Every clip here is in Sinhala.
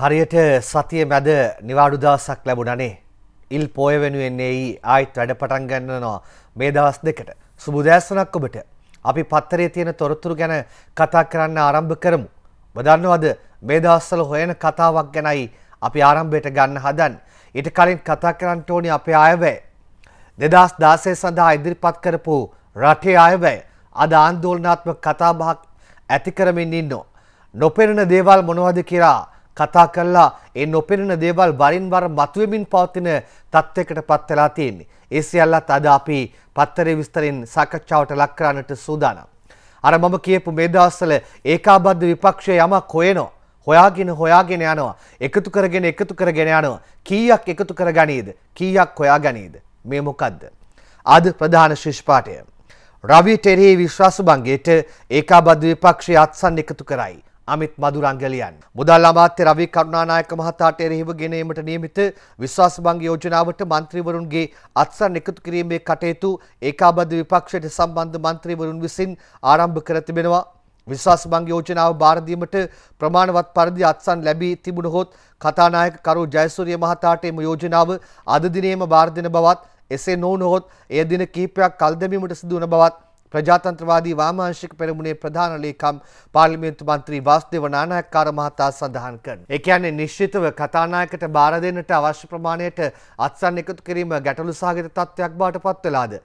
හරියට සතිය මැද නිවාඩුදාසක් ලැබුණනේ ඉල් පෝය වෙනුවෙන්නේයි ආයිත් වැඩ පටන් ගන්නනවා මේ දවස් දෙකට සුබුදෑසනක් ඔබට අපි පත්තරේ තියෙන තොරතුරු ගැන කතා කරන්න ආරම්භ කරමු. බදන්නවද මේ දවස්වල හොයන කතාවක් ගැනයි අපි ආරම්භයට ගන්න හදන්. ඊට කලින් කතා කරන්න ඕනි අපේ අයවැය. 2016 සඳහා ඉදිරිපත් කරපු රටේ අයවැය අද ආන්දෝලනාත්මක කතාබහක් ඇති කරමින් ඉන්නෝ. නොපෙනෙන දේවල් මොනවද කියලා කතා කළා ඒ නොපෙනෙන දේවල් වරින් වර මතුවෙමින් පවතින තත්ත්වයකට පත් වෙලා තියෙන්නේ. ඒ සියල්ලත් අද අපි පත්තරේ විස්තරෙන් සාකච්ඡාවට ලක් කරන්නට සූදානම්. අර මම කියපු මේ දවස්වල ඒකාබද්ධ විපක්ෂය යමක් හොයනවා. හොයාගෙන හොයාගෙන යනවා. එකතු කරගෙන එකතු කරගෙන යනවා. කීයක් එකතු කරගනීද? කීයක් හොයාගනීද? මේ මොකද්ද? අද ප්‍රධාන ශිෂ් පාඨය. රවි ටෙරේ විශ්වාස භංගයට ඒකාබද්ධ විපක්ෂය අත්සන් එකතු කරයි. අමිත් මදුරංගලියන්. මුදල් අමාත්‍ය රවි කරුණානායක මහතාට එරෙහිව ගෙනීමට නියමිත විශ්වාසභංග යෝජනාවට මන්ත්‍රීවරුන්ගේ අත්සන් එකතු කිරීමේ කටයුතු ඒකාබද්ධ විපක්ෂයට සම්බන්ධ මන්ත්‍රීවරුන් විසින් ආරම්භ කර තිබෙනවා. විශ්වාසභංග යෝජනාව බාරදීමට ප්‍රමාණවත් පරිදි අත්සන් ලැබී තිබුණ හොත් කතානායක කරු ජයසූරිය මහතාට එම යෝජනාව අද දිනේම බාර දෙන බවත් එසේ නොවුනහොත් ඒ දින කිහිපයක් කල් දැමීමට සිදු වන බවත් ಪ್ರಜಾತಂತ್ರವಾದಿ ವಾಮಾಂಶಿಕ ಪೆರಮುನೆ ಪ್ರಧಾನ ಲೇಖಾಂ පාර්ලිමේන්තු මන්ත්‍රී වාස්දේව නානායක්කාර මහතා සඳහන් කරන. ඒ කියන්නේ නිශ්චිතව කතානායකට බාර දෙන්නට අවශ්‍ය ප්‍රමාණයට අත්සන් එකතු කිරීම ගැටලු සහගත තත්ත්වයක් බවට පත් වෙලාද?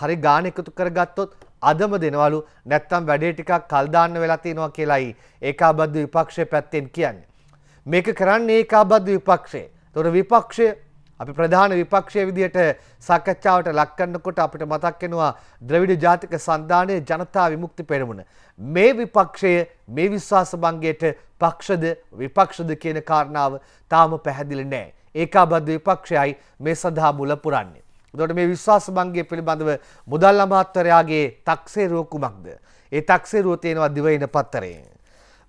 හරි ගාන එකතු කරගත්තොත් අදම දෙනවලු නැත්තම් වැඩේ ටිකක් කල් දාන්න වෙලා තියෙනවා කියලායි ඒකාබද්ධ විපක්ෂය පැත්තෙන් කියන්නේ. මේක කරන්නේ ඒකාබද්ධ විපක්ෂය. ඒතොර විපක්ෂය අපි ප්‍රධාන විපක්ෂය විදියට සාකච්ඡාවට ලක්කන්නකොට අපිට මතක්කෙනවා ද්‍රවිඩ ජාතික සන්ධානය ජනතා විමුක්ති පෙරමුණ. මේ විපක්ෂය මේ විශ්වාස බංගයට පක්ෂද විපක්ෂද කියන කාරණාව තාම පැහැදිලි නෑ. ඒකාබද්ධ විපක්ෂයයි මේ සඳහා මුල පුරන්නේ. දොට මේ විශ්වාස බංගය පිළිබඳව මුදල් අමාත්තරයාගේ තක්සේරුව කුමක්ද. ඒ තක්සේරුව තියෙනවා දිවයින පත්තරේ.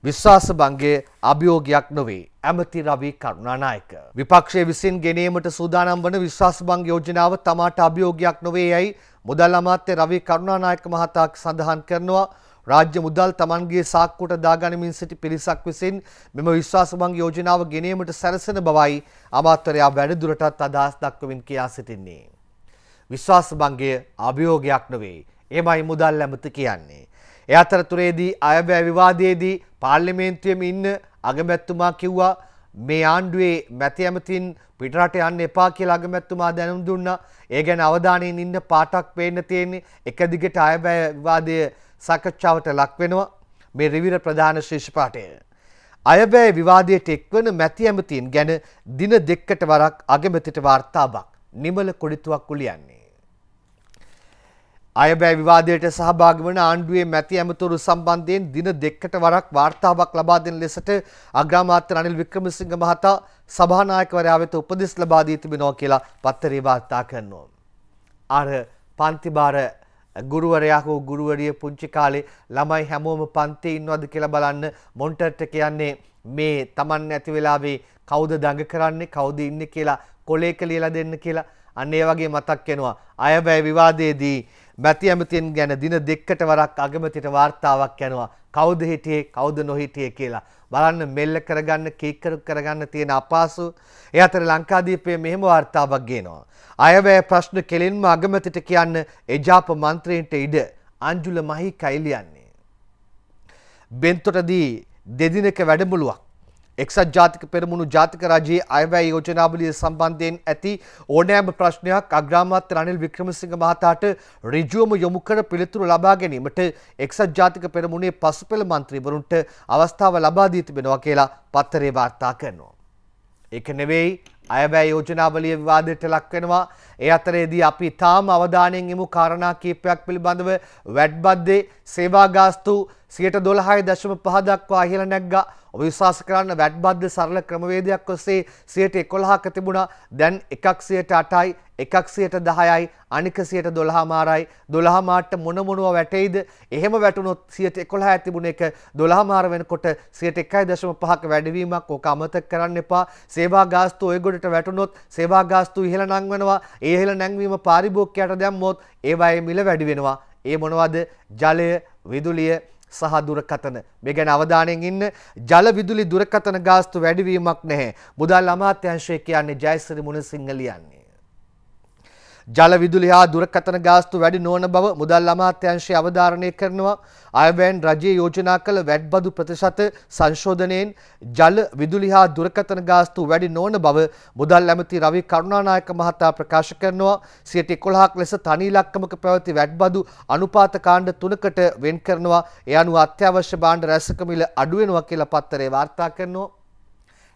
විශ්වාස භංගයේ අභියෝගයක් නොවේ ඇමති රවී කරුණානායක. විපක්ෂය විසින් ගෙනීමට සූදානම් වන විශ්වාස භංග යෝජනාව තමාට අභියෝගයක් නොවේ යයි මුදල් අමාත්‍ය රවී කරුණානායක මහතා සඳහන් කරනවා. රාජ්‍ය මුදල් තමන්ගේ සාක්කුවට දාගනිමින් සිටි පිරිසක් විසින් මෙම විශ්වාස භංග යෝජනාව ගෙනීමට සැරසෙන බවයි අමාත්‍යරයා වැඩිදුරටත් අදහස් දක්වමින් කියා සිටින්නේ. විශ්වාස භංගය අභියෝගයක් නොවේ. එමයි මුදල් ඇමති කියන්නේ. ඒ අතරතුරේදී අයවැය විවාදයේදී පාර්ලිමේන්තුවම ඉන්න අගමැත්තුමා කිව්වා මේ ආණ්ඩුවේ මැති ඇමතින් පිටරට යන්න එපා කියලා අගමැත්තුමා දැනුම් දුන්නා. ඒ ගැන අවධානයෙන් ඉන්න පාටක් පේන්න තියෙන්නේ එක දිගට අයබැය විවාදය සාකච්ඡාවට ලක් වෙනවා. මේ රිවිර ප්‍රධාන ශීර්ෂ පාඨය. අයබැය විවාදයට එක්වන මැති ඇමතින් ගැන දින දෙකකට වරක් අගමැතිට වාර්තාවක් නිමල කොළිතුවක් උලියන්නේ. අයබෑ විවාදයට සහභාග වන ආණ්ඩුවේ මැති ඇමතුරු සම්බන්ධයෙන් දින දෙකකට වරක් වාර්තාවක් ලබා දෙන ලෙසට අග්‍රාමාත්‍ය රනිල් වික්‍රමසිංහ මහතා සභානායකවරයා වෙත උපදෙස් ලබා දී තිබෙනවා කියලා පත්තරේ වාර්තා කරනවා. අර පන්තිබාර ගුරුවරයා හෝ ගුරුවරිය පුංචි කාලේ ළමයි හැමෝම පන්තියේ ඉන්නවද කියලා බලන්න මොන්ටර්ට කියන්නේ මේ Taman ඇති වෙලාවේ කවුද දඟ කරන්නේ කවුද ඉන්නේ කියලා කොලේක ලියලා දෙන්න කියලා අන්න ඒ වගේ මතක් වෙනවා අයබැයි විවාදයේදී මැති ඇමතින් ගැන දින දෙකට වරක් අගමතිට වාර්තාවක් යනවා කවුද හිටියේ කවුද නොහිටියේ කියලා බලන්න මෙල්ල කරගන්න කීකරු කරගන්න තියෙන අපාසු ඒ අතර ලංකාදීපයේ මෙහෙම වාර්තාවක් ගේනවා අයවැය ප්‍රශ්න කෙලින්ම අගමතිට කියන්න එජාප මන්ත්‍රීන්ට ඉඩ අංජුල මහි කයිලියන්නේ බෙන්තොටදී දෙදිනක වැඩමුළුවක් එක්සත් ජාතික පෙරමුණු ජාතික රජයේ අයවැය යෝජනාවලිය සම්බන්ධයෙන් ඇති ඕනෑම ප්‍රශ්නයක් අග්‍රාමාත්‍ය රනිල් වික්‍රමසිංහ මහතාට ඍජුවම යොමු කර පිළිතුරු ලබා ගැනීමට එක්සත් ජාතික පෙරමුණේ පසුපෙළ මන්ත්‍රීවරුන්ට අවස්ථාව ලබා දී තිබෙනවා කියලා පත්තරේ වාර්තා කරනවා. ඒක නෙවෙයි අයවැය යෝජනාවලිය විවාදයට ලක් වෙනවා. ඒ අතරේදී අපි තාම අවධානයෙන් යමු කාරණා කීපයක් පිළිබඳව වැඩ්බද්දේ සේවා ගාස්තු 112.5 දක්වා ඉහළ නැග්ගා. විශ්වාස කරන්න වැඩ්බද්ධ සරල ක්‍රමවේදයක් ඔස්සේ සියයට එකොළහක තිබුණා දැන් එකක් සියයට අටයි එකක් සියයට දහයයි අනික සියයට දොළහා මාරයි දොළහා මාට්ට මොනමොනුව වැටෙයිද එහෙම වැටුණොත් සියයට එකොළහ ඇතිබුණ එක දොළහා මාර වෙනකොට සියයට එකයි දශම පහක වැඩවීමක් ඕක අමතක කරන්න එපා සේවා ගාස්තු ඔය ගොඩට වැටුණොත් සේවා ගාස්තු ඉහළ නංවනවා ඒ ඉහළ නැංවීම පාරිභෝගිකයට දැම්මොත් ඒවායේ මිල වැඩි වෙනවා ඒ මොනවද ජලය විදුලිය සහ දුරකතන මේ ගැන අවධානයෙන් ඉන්න ජල විදුලි දුරකතන ගාස්තු වැඩිවීමක් නැහැ. මුදල් අමාත්‍යාංශය කියන්නේ ජයසිරි මුණසිංහ ලියන්නේ. ජල විදුලි හා දුරකථන ගාස්තු වැඩි නොවන බව මුදල් අමාත්‍යාංශය අවධාරණය කරනවා. අයවැයන් රජයේ යෝජනා කළ වැඩ්බදු ප්‍රතිශත සංශෝධනයෙන් ජල විදුලි හා දුරකථන ගාස්තු වැඩි නොවන බව මුදල් ඇමති රවි කරුණානායක මහතා ප්‍රකාශ කරනවා. 111ක් ලෙස තනි ඉලක්කමක පැවති වැඩ්බදු අනුපාත කාණ්ඩ තුනකට වෙන් කරනවා. ඒ අනුව අත්‍යවශ්‍ය භාණ්ඩ රැසකමිල අඩු වෙනවා කියලා පත්තරේ වාර්තා කරනවා.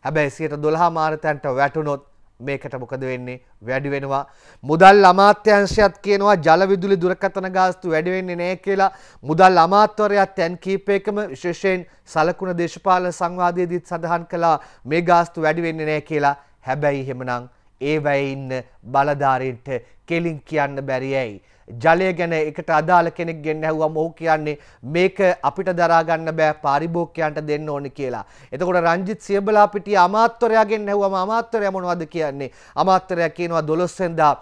හැබැයි සියයට දොළහා මාර්තයන්ට වැටුණොත් මේකට මොකද වෙන්නේ වැඩි වෙනවා මුදල් අමාත්‍යාංශයත් කියනවා ජල විදුලි දුරකථන ගාස්තු වැඩි වෙන්නේ නැහැ කියලා මුදල් අමාත්‍යවරයා තැන් කීපයකම විශේෂයෙන් සලකුණ දේශපාලන සංවාදයේදීත් සඳහන් කළා මේ ගාස්තු වැඩි වෙන්නේ නැහැ කියලා හැබැයි එහෙමනම් ඒ වැය ඉන්න බලධාරීන්ට කෙලින් කියන්න බැරි ඇයි ජලය ගැන එකට අදාළ කෙනෙක් ගෙන් ඇහුවම ඔහු කියන්නේ මේක අපිට දරා ගන්න බෑ පාරිභෝගිකයන්ට දෙන්න ඕනේ කියලා. එතකොට රංජිත් සියබලා පිටිය අමාත්‍යරයාගෙන් ඇහුවම අමාත්‍යරයා මොනවද කියන්නේ? අමාත්‍යරයා කියනවා 12 වෙනිදා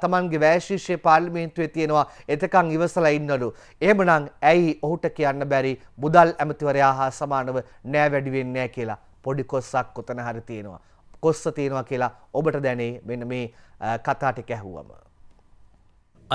තමන්ගේ වෑශිෂ්‍ය පාර්ලිමේන්තුවේ තියෙනවා එතකං ඉවසලා ඉන්නලු. එහෙමනම් ඇයි ඔහුට කියන්න බැරි මුදල් ඇමතිවරයා හා සමානව නෑ වැඩි වෙන්නේ නැහැ කියලා. පොඩි කොස්සක් කොතන හරි තියෙනවා. කොස්ස තියෙනවා කියලා ඔබට දැනේ මෙන්න මේ කතා ටික ඇහුවම.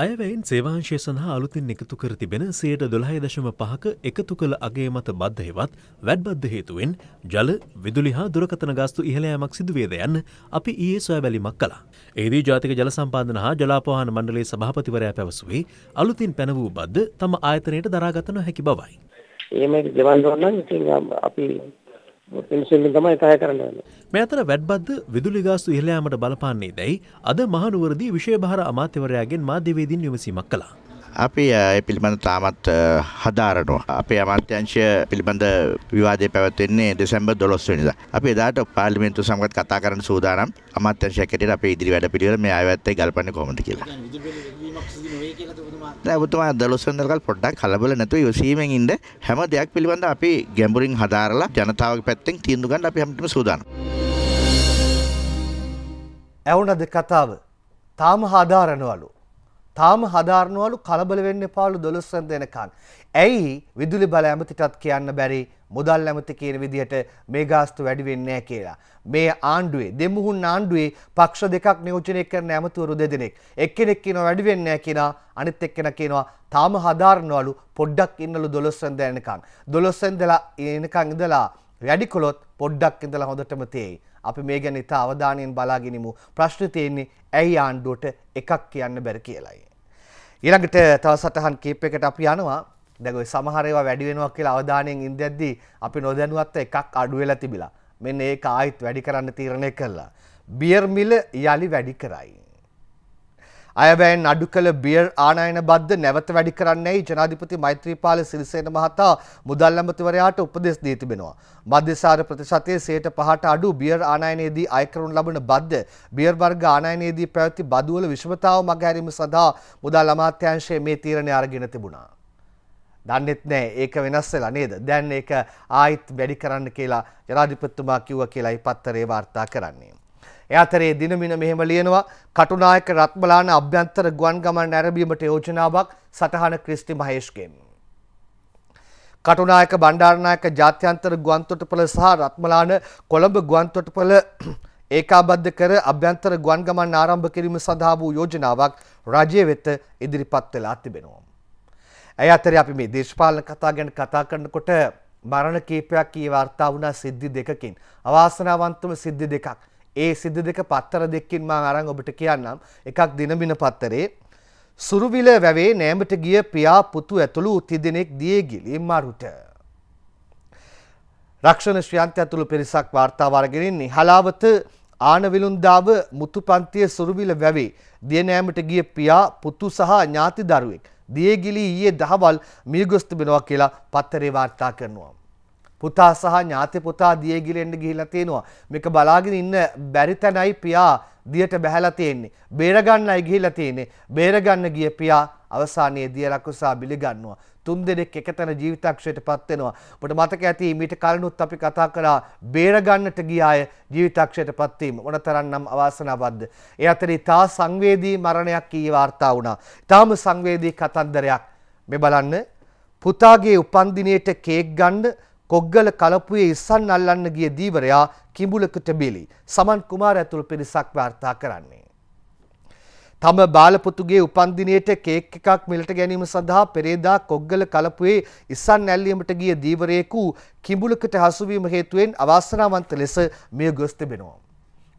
අයවැයින් සේවාංශය සඳහා අලුතින් එකතු කර තිබෙන සයට දොළහය දශම පහක එකතු කළ අගේ මත බද්ධහෙවත් වැඩ්බද්ධ හේතුවෙන් ජල විදුලි හා දුරකතන ගස්තු ඉහලෑමක් සිදුවේද යන්න අපි ඒ සොයවැලිමක් කලා. ඒදී ජාතික ජලසම්පාධන හා ජලාපවාහන මණ්ඩලේ සභාපතිවරයා පැවසුවේ අලුතින් පැන වූ බද්ධ තම ආයතනයට දරාගතන හැකි බවයි. ඒම දෙවන්දන්න ඉති අපි පින්සිල්ලෙන් තමයි තහය කරන්න වෙන්නේ. මේ අතර වැඩ්බද්ද විදුලි ගාස්තු ඉහළ යාමට බලපාන්නේ දැයි අද මහනුවරදී විශේෂභාර අමාත්‍යවරයාගෙන් මාධ්‍යවේදීන් විමසීමක් කළා. අපි ඒ පිළිබඳ තාමත් හදාරනවා. අපේ අමාත්‍යංශය පිළිබඳ විවාදය පැවැත්වෙන්නේ දෙසැම්බර් 12 වෙනිදා. අපි එදාට පාර්ලිමේන්තුව සමගත් කතා කරන්න සූදානම්. අමාත්‍යංශය කැටියට අපේ ඉදිරි වැඩපිළිවෙල මේ ආයතනයේ ගල්පන්නේ කොහොමද කියලා. ඇබතුමා දලොස්සඳල්කල් පොඩ්ඩක් කලබල නැතුව යොසීමෙන් ඉන්න හැම දෙයක් පිළිබඳ අපි ගැඹුරින් හදාරලා ජනතාවගේ පැත්තෙන් තීන්දුව ගන්න අපි හැමතිම සූදානම්. ඇවුනද කතාව තාම හදාරනවලු. තාම හදාරනවලු කලබල වෙන්න පාලු දොළොස්සන් දෙනකන්. ඇයි විදුලි බල ඇමතිටත් කියන්න බැරි මුදල් ඇමති කියන විදිහට මේ ගාස්තු වැඩි වෙන්නේ නැහැ කියලා. මේ ආණ්ඩුවේ දෙමුහුන් ආණ්ඩුවේ පක්ෂ දෙකක් නියෝජනය කරන ඇමතිවරු දෙදෙනෙක්. එක්කෙනෙක් කියනවා වැඩි වෙන්නේ නැහැ කියලා අනිත් එක්කෙනා කියනවා තාම හදාරනවලු පොඩ්ඩක් ඉන්නලු 12 වෙනිදා එනකන්. 12 වෙනිදා එනකන් ඉඳලා වැඩි කළොත් පොඩ්ඩක් ඉඳලා හොඳටම තේයි. අපි මේ ගැන ඉතා අවධානයෙන් බලාගෙනමු. ප්‍රශ්න තියෙන්නේ ඇයි ආණ්ඩුවට එකක් කියන්න බැරි කියලායි. ඊළඟට තව සටහන් කීපයකට අපි යනවා දැකයි සමහරවා වැඩිවෙනක් කියලා අවධානයෙන් ඉන්දැද්දී අපි නොදැනුවත්ත එකක් අඩුවෙලා තිබිලා මෙන්න ඒ ආයිත් වැඩි කරන්න තීරණය කරලා. බියර්මිල යළි වැඩි කරයි. අයවැයෙන් අඩු කළ බියර් ආනයන බද්ධ නැවත වැඩි කරන්නේ ජනාධිපති මෛත්‍රීපාල සිරිසේන මහතා මුදල් ඇමතිවරයාට උපදෙස් දී තිබෙනවා. මධ්‍යසාර ප්‍රතිශතයේ සයට පහට අඩු බියර් ආනයනයේදී අයකරුණු ලබන බද්ධ බියර් වර්ග ආනයනයේදී පැවති බදුවල විෂමතාව මගහැරීම සඳහා මුදල් අමාත්‍යංශයේ මේ තීරණය අරගෙන තිබුණා. දන්නෙත් නෑ ඒක වෙනස් වෙලා නේද? දැන් ඒක ආයිත් වැඩි කරන්න කියලා ජනාධිපතිතුමා කිව්වා කියලායි පත්තරේ වාර්තා කරන්නේ. ඒ අතරේ දිනමින මෙහෙම ලියනවා කටුනායක රත්බලාන අභ්‍යන්තර ගුවන් ගමන් නැරඹීමට යෝජනාවක් සටහන ක්‍රිස්ටි මහේෂ්ගෙන්. කටුනායක බණ්ඩාරනායක ජාත්‍යන්තර ගුවන්තොටුපළ සහ රත්මලාන කොළඹ ගුවන්තොටුපළ ඒකාබද්ධ කර අභ්‍යන්තර ගුවන් ගමන් ආරම්භ කිරීම සඳහා වූ යෝජනාවක් රජය වෙත ඉදිරිපත් වෙලා තිබෙනවා. ඇය අතර අපි මේ දේශපාලන කතා ගැන කතා කරනකොට මරණ කීපයක් ඒ වාර්තා වුණා සිද්ධි දෙකකින්. අවාසනාවන්තම සිද්ධි දෙකක්. ඒ සිද්ධි දෙක පත්තර දෙකකින් මම අරන් ඔබට කියන්නම්. එකක් දිනබින පත්තරේ සුරුවිල වැවේ නෑමට ගිය පියා පුතු ඇතුළු තිදෙනෙක් දියේ ගිලී මරුට. රක්ෂණ ශ්‍රියන්ත ඇතුළු පිරිසක් වාර්තාව අරගෙන නිහලාවත ආනවිලුන්දාව මුතුපන්තිය සුරුවිල වැවේ දියනෑමට ගිය පියා පුතු සහ ඥාති දරුවෙක් දියගිලි ඊයේ දහවල් මියගොස් තිබෙනවා කියලා පත්තරේ වාර්තා කරනවා. පුතා සහ ඥාති පුතා දියගිලෙන්න්න ගිහිලා තියෙනවා. මේක බලාගෙන ඉන්න බැරි තැනයි පියා දියට බැහැලා තියෙන්නේ. බේරගන්නයි ගිහිලා තියෙන්නේ. බේරගන්න ගිය පියා අවසානයේ දිය ලකුසා බිලිගන්නවා. තුන් දෙනෙක් එකතැන ජීවිතක්ෂයට පත් වෙනවා. ඔබට මතක ඇති මීට කලිනුත් අපි කතා කරා බේරගන්නට ගිය අය ජීවිතක්ෂයට පත් වීම මොනතරම්නම් අවාසනාවක්ද. ඒ අතරේ තා සංවේදී මරණයක් ඊ වාර්තා වුණා. ඊටාම සංවේදී කතන්දරයක්. මේ බලන්න පුතාගේ උපන්දිනයට කේක් ගන්න කොග්ගල කලපුවේ ඉස්සන් අල්ලන්න ගිය දීවරයා කිඹුලකට බිලි. සමන් කුමාර ඇතුළු පිරිසක් වාර්තා කරන්නේ. තම බාලපුතුගේ උපන්දිනයට කේක් එකක් මිලට ගැනීම සඳහා පෙරේදා කොග්ගල කලපුවේ ඉස්සන් ඇල්ලීමට ගිය දීවරයෙකු කිඹුලකට හසුවීම හේතුවෙන් අවාසනාවන්ත ලෙස මිය ගොස් තිබෙනවා.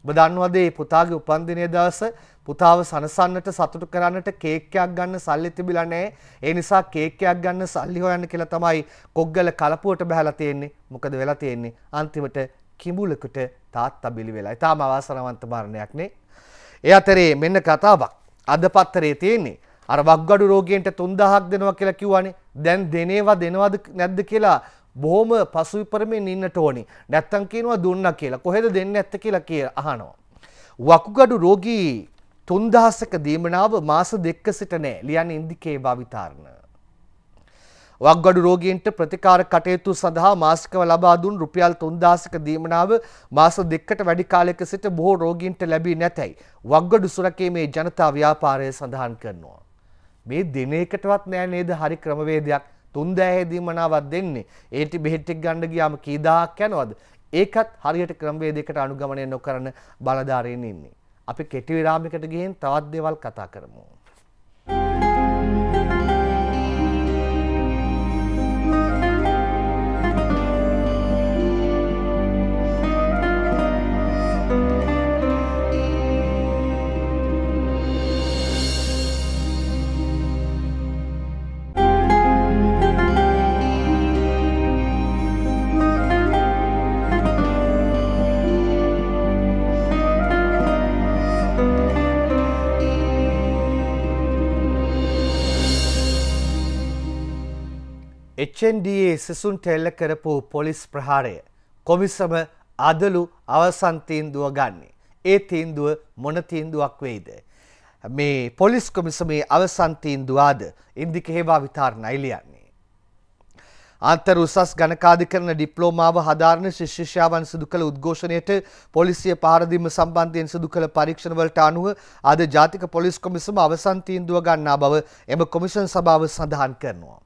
ඔබ දන්නවද මේ පුතාගේ උපන්දිනයේ දවස පුතාව සනසන්නට සතුටු කරන්නට කේක් එකක් ගන්න සල්ලි තිබිලා නැහැ. ඒ නිසා කේක් එකක් ගන්න සල්ලි හොයන්න කියලා තමයි කොග්ගල කලපුවට බහලා තියෙන්නේ. මොකද වෙලා තියෙන්නේ අන්තිමට කිඹුලෙකුට තාත්තා බිලි වෙලා. ඊටාම අවාසනාවන්ත මරණයක් නේ. ඒ අතරේ මෙන්න කතාවක්. අද පත්තරේ තියෙන්නේ. අර වක්ගඩු රෝගියන්ට 3000ක් දෙනවා කියලා කිව්වනේ. දැන් දෙනේවා දෙනවද නැද්ද කියලා බොහොම පසුවිපරමෙන් ඉන්නට ඕනි. නැත්තම් කියනවා දුන්නා කියලා. කොහෙද දෙන්නේ නැත්තේ කියලා කියලා අහනවා. වකුගඩු රෝගී 3000ක දීමනාව මාස දෙක සිට නැහැ. ලියන්නේ ඉන්දිකේ භාවිතාරණ. වක්ගඩු රෝගීන්ට ප්‍රතිකාර කටයුතු සඳහා මාසිකව ලබා දුන් රුපියල් 3000ක දීමනාව මාස දෙකකට වැඩි කාලයක සිට බොහෝ රෝගීන්ට ලැබී නැතයි වක්ගඩු සුරකීමේ ජනතා ව්‍යාපාරය සඳහන් කරනවා. මේ දින එකටවත් නෑ නේද හරි ක්‍රමවේදයක් තුන්දෑහෙදී මනාවක් දෙන්නේ. ඒටි බෙහෙත් ටික ගන්න ගියාම කී දහයක් යනවද? ඒකත් හරියට ක්‍රමවේදයකට අනුගමනය නොකරන බලධාරීන් ඉන්නේ. අපි කෙටි විරාමයකට ගිහින් තවත් දේවල් කතා කරමු. එච්චන්ඩයේ සිසුන්ට එල්ල කරපු පොලිස් ප්‍රහාරය. කොමිසම අදලු අවසන්තීන්දුව ගන්නේ. ඒ තීන්දුව මොනතීන්දුවක් වෙයිද. මේ පොලිස් කොමිසමේ අවසන්තීන්දුවාද ඉන්දික හේවා විතාරණ අයිලියන්නේ. අන්තර උසස් ගණකාධිකරන ඩිප්ලෝමාව හදාරණ ශිෂ්‍යෂාවන් සිදු කළ උද්ඝෝෂණයට පොලිසිය පහරදීම සම්බන්ධයෙන් සිදු කළ පරීක්ෂණවලට අනුව අද ජාතික පොලිස් කොමිසම අවසන් තීන්දුව ගන්නා බව එම කොමිෂන් සභාව සඳහන් කරනවා.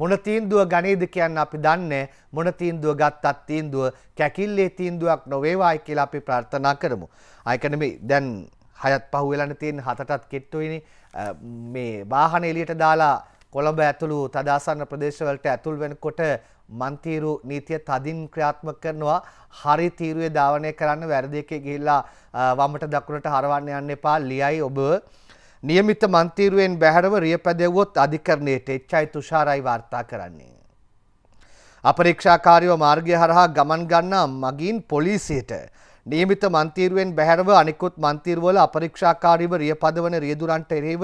මොන තීන්දුව ගනේද කියන්න අපි දන්නේ මොන තීන්දුව ගත්තත් තීන්දුව කැකිල්ලේ තීන්දුවක් නොවේවායි කියලා අපි ප්‍රාර්ථනා කරමු. ආ ඒ කියන්නේ දැන් හයත් පහ වෙලානේ තියෙන හතටත් කෙට්ටුයිනේ මේ වාහන එළියට දාලා කොළඹ ඇතුළු තදාසන්න ප්‍රදේශවලට ඇතුල් වෙනකොට මන්තීරු නීතිය තදින් ක්‍රියාත්මක කරනවා හරි තීරුවේ ධාවනය කරන්න වැරදි එකේ ගිහිල්ලා වමට දකුණට හරවන්න යන්න එපා ලියයි ඔබ නියමිත මන්තීරුවෙන් බැහැරව රියපැදෙව්වොත් අධිකරණයට එච්චයි තුෂාරයි වාර්තා කරන්නේ. අපරීක්ෂාකාරීව මාර්ගය හරහා ගමන් ගන්නා මගින් පොලිසියට නියමිත මන්තීරුවෙන් බැහැරව අනිකුත් මන්තීරුවල අපරීක්ෂාකාරීව රියපදවන රියදුරන්ට එරෙහිව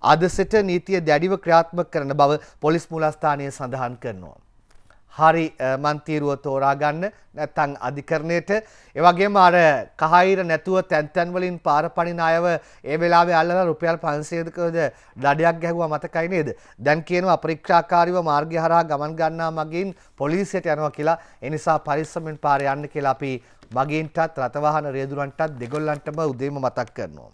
අද සිට නීතිය දැඩිව ක්‍රියාත්මක කරන බව පොලිස් මූලස්ථානය සඳහන් කරනවා. හරි මන්තීරුව තෝරා ගන්න නැත්නම් අධිකරණයට ඒ වගේම අර කහයිර නැතුව තැන් තැන් වලින් පාර පනින අයව ඒ වෙලාවේ අල්ලලා රුපියල් 500කද දඩයක් ගැහුවා මතකයි නේද දැන් කියනවා අපරීක්ෂාකාරීව මාර්ගය හරහා ගමන් ගන්නා මගින් පොලිසියට යනවා කියලා ඒ නිසා පරිස්සමෙන් පාර යන්න කියලා අපි මගින්ටත් රථවාහන රියදුරන්ටත් දෙගොල්ලන්ටම උදේම මතක් කරනවා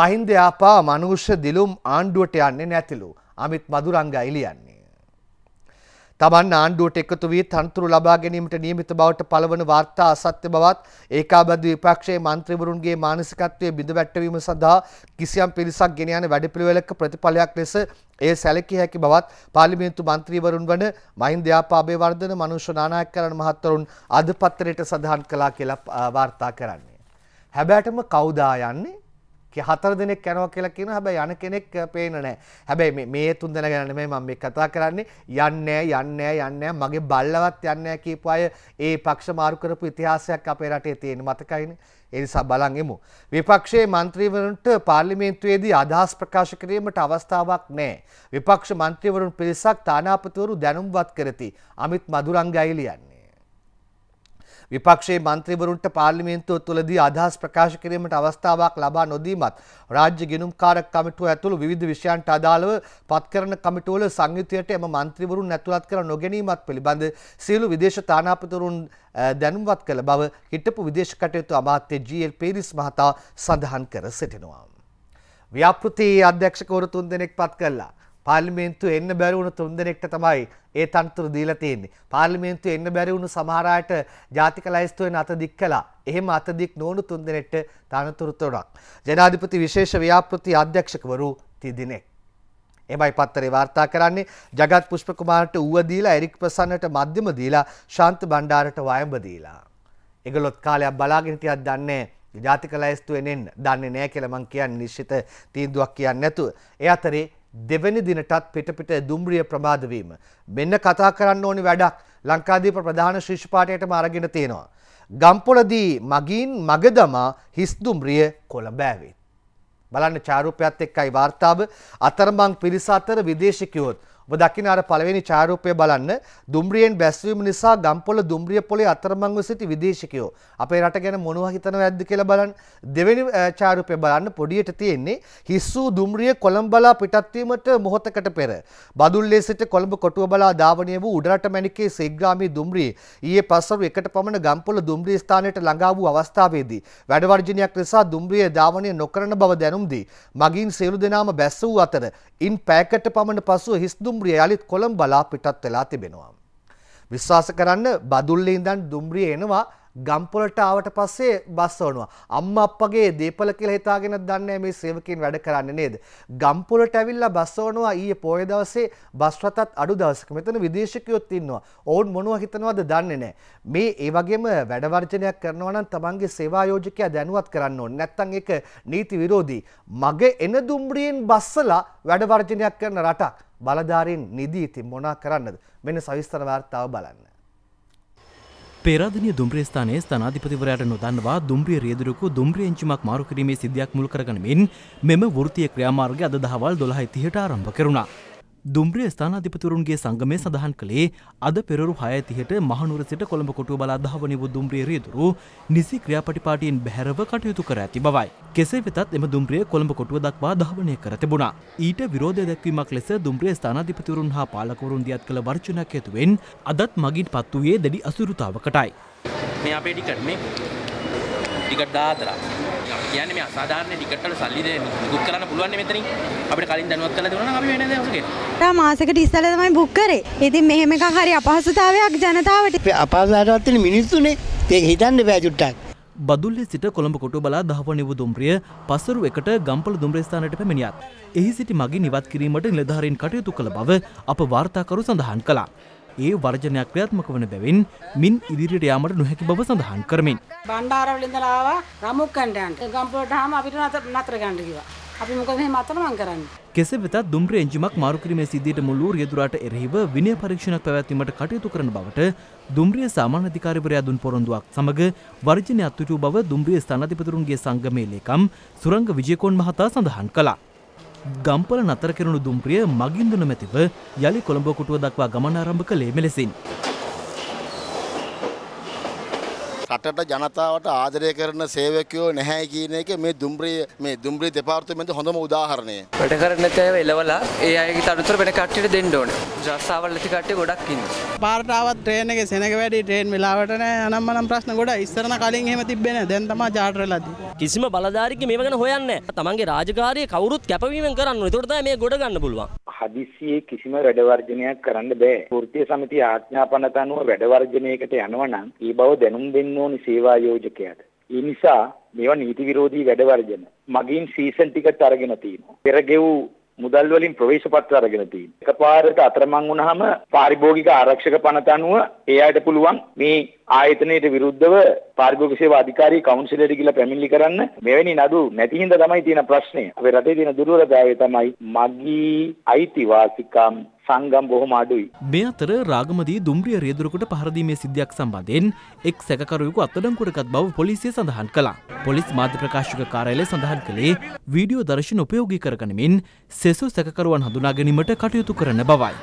මහින්ද යාපා මනුෂ්‍ය දිලුම් ආණ්ඩුවට යන්නේ නැතිලු අමිත් මදුරංගා එලියන්නේ තමන් ආණ්ඩුවට එකතු වී තනතුරු ලබා ගැනීමට නියමිත බවට පළවන වාර්තා අසත්‍ය බවත් ඒකාබද්ධ විපක්ෂයේ മന്ത്രിවරුන්ගේ මානසිකත්වයේ බිඳවැටවීම සඳහා කිසියම් පිරිසක් ගෙන යන වැඩපිළිවෙලක ප්‍රතිඵලයක් ලෙස ඒ සැලකිය හැකි බවත් පාර්ලිමේන්තු මන්ත්‍රීවරුන් වන මහින්ද යාපා අබේවර්ධන මනුෂ්‍ය නානායකකරණ මහත්වරුන් අද පත්‍රයට සඳහන් කළා කියලා වාර්තා කරන්නේ. හැබැටම කවුදා යන්නේ? හතර දෙනෙක් යනවා කියලා කියන හැබැයි යන කෙනෙක් පේන්නේ නැහැ. හැබැයි මේ තුන් දෙනා ගැන නෙමෙයි මම මේ කතා කරන්නේ. යන්නේ යන්නේ යන්නේ මගේ බල්ලවත් යන්නේ කියපු අය ඒ පක්ෂ මාරු කරපු ඉතිහාසයක් අපේ රටේ තියෙන මතකයිනේ. ඒ නිසා බලන් එමු. විපක්ෂයේ മന്ത്രിවරුන්ට පාර්ලිමේන්තුවේදී අදහස් ප්‍රකාශ කිරීමට අවස්ථාවක් නැහැ. විපක්ෂ മന്ത്രിවරුන් පිරිසක් තානාපතිවරු දැනුම්වත් කරති. අමිත් මදුරංගයි ලියන්නේ විපක්ෂයේ මන්ත්‍රීවරුන්ට පාර්ලිමේන්තුව තුළදී අදහස් ප්‍රකාශ කිරීමට අවස්ථාවක් ලබා නොදීමත් රාජ්‍ය ගිනුම්කාරක කමිටුව ඇතුළු විවිධ විෂයන්ට අදාළව පත්කරන කමිටුවල සංයුතියට එම මන්ත්‍රීවරුන් ඇතුළත් කර නොගැනීමත් පිළිබඳ සියලු විදේශ තානාපතිවරුන් දැනුම්වත් කළ බව හිටපු විදේශ කටයුතු අමාත්‍ය ජීඑල් පේරිස් මහතා සඳහන් කර සිටිනවා. ව්‍යාපෘති අධ්‍යක්ෂකවරු තුන් දෙනෙක් පත් කළා. පාර්ලිමේන්තුව එන්න බැරි වුණු තුන්දෙනෙක්ට තමයි ඒ තනතුරු දීලා තියෙන්නේ. පාර්ලිමේන්තුව එන්න බැරි වුණු සමහර අයට ජාතික ලැයිස්තුවෙන් අත දික් කළා. එහෙම අත දික් නොවුණු තුන්දෙනෙක්ට තනතුරු තුනක්. ජනාධිපති විශේෂ ව්‍යාපෘති අධ්‍යක්ෂකවරු 30 දිනක්. එමයි පත්තරේ වාර්තා කරන්නේ ජගත් පුෂ්පකුමාරට ඌව දීලා එරික් ප්‍රසන්නට මධ්‍යම දීලා ශාන්ත බණ්ඩාරට වයඹ දීලා. ඒගොල්ලොත් කාලයක් බලාගෙන හිටියක් දන්නේ ජාතික ලැයිස්තුවෙන් එන්න දන්නේ නැහැ කියලා මං කියන්නේ නිශ්චිත තීන්දුවක් කියන්නේ නැතුව. ඒ අතරේ දෙවැනි දිනටත් පිටපිට දුම්රිය ප්‍රමාදවීම. මෙන්න කතා කරන්න ඕනි වැඩක් ලංකාදීප ප්‍රධාන ශිෂ්පාටයටම අරගෙන තියෙනවා. ගම්පොලදී මගින් මගදමා හිස්දුම්රිය කොළඹෑවේ. බලන්න චාරූපයත් එක්කයි වාර්තාව අතරමං පිරිස අතර විදේශිකයොත් ඔබ දකින අර පළවෙනි ඡායාරූපය බලන්න දුම්රියෙන් බැස්වීම නිසා ගම්පොළ දුම්රිය පොළේ අතරමංව සිටි විදේශිකයෝ අපේ රට ගැන මොනවා හිතනවද ඇද්ද කියලා බලන්න දෙවෙනි ඡායාරූපය බලන්න පොඩියට තියෙන්නේ හිස් වූ දුම්රිය කොළඹලා පිටත් වීමට මොහොතකට පෙර බදුල්ලේ සිට කොළඹ කොටුව බලා ධාවනය වූ උඩරට මැණිකේ සේග්‍රාමී දුම්රිය ඊයේ පස්වරු එකට පමණ ගම්පොළ දුම්රිය ස්ථානයට ළඟා වූ අවස්ථාවේදී වැඩ වර්ජනයක් නිසා දුම්රිය ධාවනය නොකරන බව දැනුම් දී මගින් සියලු දෙනාම බැස්ස වූ අතර ඉන් පැයකට පමණ පසුව හිස් දුම් දුම්රිය යළිත් කොළඹ බලා පිටත් වෙලා තිබෙනවා. විශ්වාස කරන්න බදුල්ලේ ඉඳන් දුම්රිය එනවා ගම්පොලට ආවට පස්සේ බස් ඕනවා. අම්මා අප්පගේ දීපල කියලා හිතාගෙන දන්නේ මේ සේවකයන් වැඩ කරන්නේ නේද? ගම්පොලට ඇවිල්ලා බස් ඕනවා ඊයේ පොය දවසේ බස් රටත් අඩු දවසක. මෙතන විදේශිකයොත් ඉන්නවා. ඔවුන් මොනවා හිතනවද දන්නේ නැහැ. මේ ඒ වගේම වැඩ වර්ජනයක් කරනවා නම් තමන්ගේ සේවා යෝජකයා දැනුවත් කරන්න ඕනේ. නැත්තම් ඒක නීති විරෝධී. මගේ එන දුම්රියෙන් බස්සලා වැඩ වර්ජනයක් කරන රටක්. බලධාරීන් නිදී ඉතින් මොනා කරන්නද? මෙන්න සවිස්තර වාර්තාව බලන්න. පේරාධනය දුම්්‍රිය ස්ථානයේ ස්ථානාධිපතිවරයට නොදන්නවා දුම්්‍රිය රියදුරකු දුම්්‍රිය එංචිමක් මාරු කිරීමේ සිද්ධියක් මුල් කරගනමින් මෙම වෘතිය ක්‍රියාමාර්ග අද දහවල් 12:30ට ආරම්භ කෙරුණා. දුම්රිය ස්ථානාධිපතිවරුන්ගේ සංගමය සඳහන් කළේ අද පෙරරු හයතිහට මහනුර සිට කොළඹ කොටුව බලා දහවනි වූ දුම්රිය රියදුරු නිසි ක්‍රියාපටිපාටියෙන් බැහැරව කටයුතු කර ඇති බවයි. කෙසේ වෙතත් එම දුම්රිය කොළඹ කොටුව දක්වා ධාවනය කර තිබුණා. ඊට විරෝධය දැක්වීමක් ලෙස දුම්රිය ස්ථානාධිපතිවරුන් හා පාලකවරුන් දියත් කළ වර්ජනයක් හේතුවෙන් අදත් මගින් පත් වූයේ දැඩි අසුරුතාවකටයි. මේ අපේ ටිකට් මේ ටිකට් 14000ක්. අපි කියන්නේ මේ අසාධාරණ ටිකට් වල සල්ලි දෙන්න බුක් කරන්න පුළුවන් නේ මෙතනින්. අපිට කලින් දැනුවත් කරලා දුන්නා නම් අපි වෙන දවසක එනවා. මාසෙකට ඉස්සෙල්ලා තමයි බුක් කරේ. ඉතින් මෙහෙම එකක් හරි අපහසුතාවයක් ජනතාවට. අපහසුතාවක් තියෙන මිනිස්සුනේ. ඒක හිතන්න බෑ චුට්ටක්. බදුල්ලෙ සිට කොළඹ කොටු බලා දහවනිව දුම්රිය පසරු එකට ගම්පල දුම්රස්ථානයට පැමිණියත්. එහි සිටි මගින් ඉවත් කිරීමට නිලධාරීන් කටයුතු කළ බව අප වාර්තාකරු සඳහන් කළා. ඒ වර්ජනයක් ක්‍රියාත්මක වන බැවින් මින් ඉදිරියට යාමට නොහැකි බව සඳහන් කරමින්. බණ්ඩාරවල ඉඳලා ආවා රමුක්කණ්ඩයන්ට. ගම්පොළට ආවම අපිට නතර නතර ගන්න කිව්වා. අපි මොකද මේ මතනමන් කරන්නේ? කෙසේ වෙතත් දුම්රිය එන්ජිමක් මාරු කිරීමේ සිද්ධියට මුළු රියදුරාට එරෙහිව විනය පරීක්ෂණයක් පැවැත්වීමට කටයුතු කරන බවට දුම්රිය සාමාන්‍ය අධිකාරිවරයා දුන් පොරොන්දුවක් සමග වර්ජනය අත්විඳු බව දුම්රිය ස්ථානාධිපතිවරුන්ගේ සංගමේ ලේකම් සුරංග විජේකෝන් මහතා සඳහන් කළා. ගම්පල නතර කෙරුණු දුම්ප්‍රිය මගින්ද නොමැතිව යළි කොළඹ කුටුව දක්වා ගමන ආරම්භ කළේ මෙලෙසින්. රටට ජනතාවට ආදරය කරන සේවකයෝ නැහැ කියන එක මේ දුම්රිය මේ දුම්රිය දෙපාර්තමේන්තුවේ හොඳම උදාහරණය. වැඩ කරන තැව එලවලා ඒ අයගේ තනතුර වෙන කට්ටියට දෙන්න ඕනේ. රස්සාවල් ඇති කට්ටිය ගොඩක් ඉන්නවා. පාරට ආවත් ට්‍රේන් එකේ සෙනඟ වැඩි ට්‍රේන් වෙලාවට නැහැ. අනම්මනම් ප්‍රශ්න ගොඩයි. ඉස්සරන කලින් එහෙම තිබ්බේ නැහැ. දැන් තමයි චාටර් වෙලා තියෙන්නේ. කිසිම බලධාරීකෙ මේව ගැන හොයන්නේ නැහැ. තමන්ගේ රාජකාරිය කවුරුත් කැපවීමෙන් කරන්න ඕනේ. ඒකට තමයි මේ ගොඩ ගන්න පුළුවන්. හදිසියේ කිසිම වැඩවර්ජනයක් කරන්න බෑ. වෘත්තීය සමිතිය ආඥාපනත අනුව වැඩවර්ජනයකට යනවා නම් ඒ බව දැනුම් දෙන්න ඕනි සේවා යෝජකයාට. ඒ නිසා මේවා නීති විරෝධී වැඩ වර්ජන. මගින් සීසන් ටිකට් අරගෙන තිනවා. පෙරගෙව් මුදල් වලින් ප්‍රවේශ පත්‍ර අරගෙන තිනවා. එකපාරට අතරමං වුණාම පාරිභෝගික ආරක්ෂක පනත අනුව ඒ අයට පුළුවන් මේ ආයතනයට විරුද්ධව පාරිභෝගික සේවා අධිකාරී කවුන්සිලයට ගිහිල්ලා පැමිණිලි කරන්න මෙවැනි නඩු නැති හින්දා තමයි තියෙන ප්‍රශ්නේ. අපේ රටේ තියෙන දුර්වලතාවය තමයි මගී අයිතිවාසිකම් සංගම් බොහොම අඩුයි. මේ අතර රාගමදී දුම්රිය රියදුරකට පහරදීමේ සිද්ධියක් සම්බන්ධයෙන් එක් සැකකරුවෙකු අත්අඩංගුවටගත් බව පොලිසිය සඳහන් කළා. පොලිස් මාධ්‍ය ප්‍රකාශක කාර්යාලය සඳහන් කළේ වීඩියෝ දර්ශන උපයෝගී කරගනිමින් සෙසු සැකකරුවන් හඳුනා ගැනීමට කටයුතු කරන බවයි.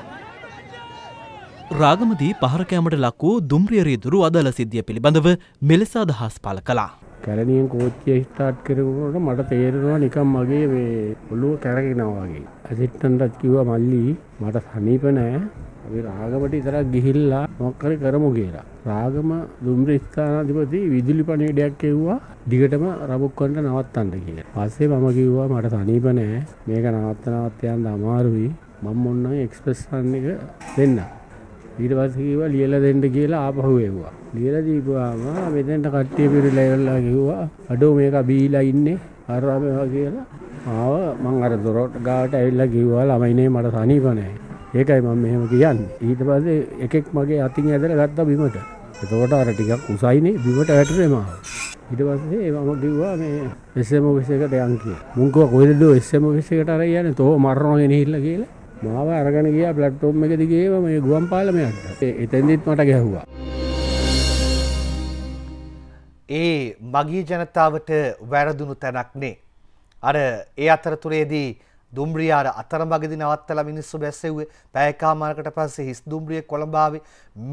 රාගමදී පහරකෑමට ලක් වූ දුම්රියරීදුරු අදල සිද්ධිය පිළිබඳව මෙලෙස අදහස් පල කලා. කැලනියෙන් කෝච්චිය ස්ථාට් කරනකොට මට තේරෙනවා නිකම් මගේ මේ ඔළුව කැරගෙනවා වගේ. ඇසිස්ටන්ට්ටත් කිව්වා මල්ලි මට සනීප නෑ අපි රාගමට ඉතරක් ගිහිල්ලා මොක්කර කරමු කියලා. රාගම දුම්ර ස්ථානාධිපති විදුලි පණිවිඩයක් එව්වා දිගටම රබුක්කොන්ට නවත්තන්න කියලා. පස්සේ මම කිව්වා මට සනීප නෑ මේක නවත්තනවත් යන්න අමාරුයි. මම ඔන්න එක්ස්ප්‍රෙස් රන් එක දෙන්නම්. ඊට පස්සේ කිව්වා ලියලා දෙන්න කියලා ආපහු එවුවා. ලියලා දීපුවාම මෙතෙන්ට කට්ටිය පිරිලා ඉවරලා කිව්වා අඩෝ මේක බීලා ඉන්නේ ආරාමේ කියලා. ආව මං අර දොරට ගාවට ඇවිල්ලා කිව්වා ළමයිනේ මට සනීප නැහැ. ඒකයි මම මෙහෙම කියන්නේ. ඊට පස්සේ එකෙක් මගේ අතින් ඇදලා ගත්තා බිමට. එතකොට අර ටිකක් උසයිනේ බිමට වැටුනේ මාව. ඊට පස්සේ මම කිව්වා මේ SMS එකට යන් කියලා. මුං කිව්වා කොහෙද SMS එකට අර යන්නේ? තෝ මරනවා ගෙනහිල්ලා කියලා. මාව අරගෙන ගියා ප්ලට්ෆෝම් එක දිගේම මේ ගුවන්පාලමයට. එතෙන්දිත් මට ගැහුවා. ඒ මගී ජනතාවට වැරදුණු තැනක් නේ. අර ඒ අතරතුරේදී දුම්රියාර අතරමගදි නවත්තල මිනිස්සු බැස්සෙව්වේ පැයකාමාරකට පස්සේ හිස් දුම්රිය කොළඹාවේ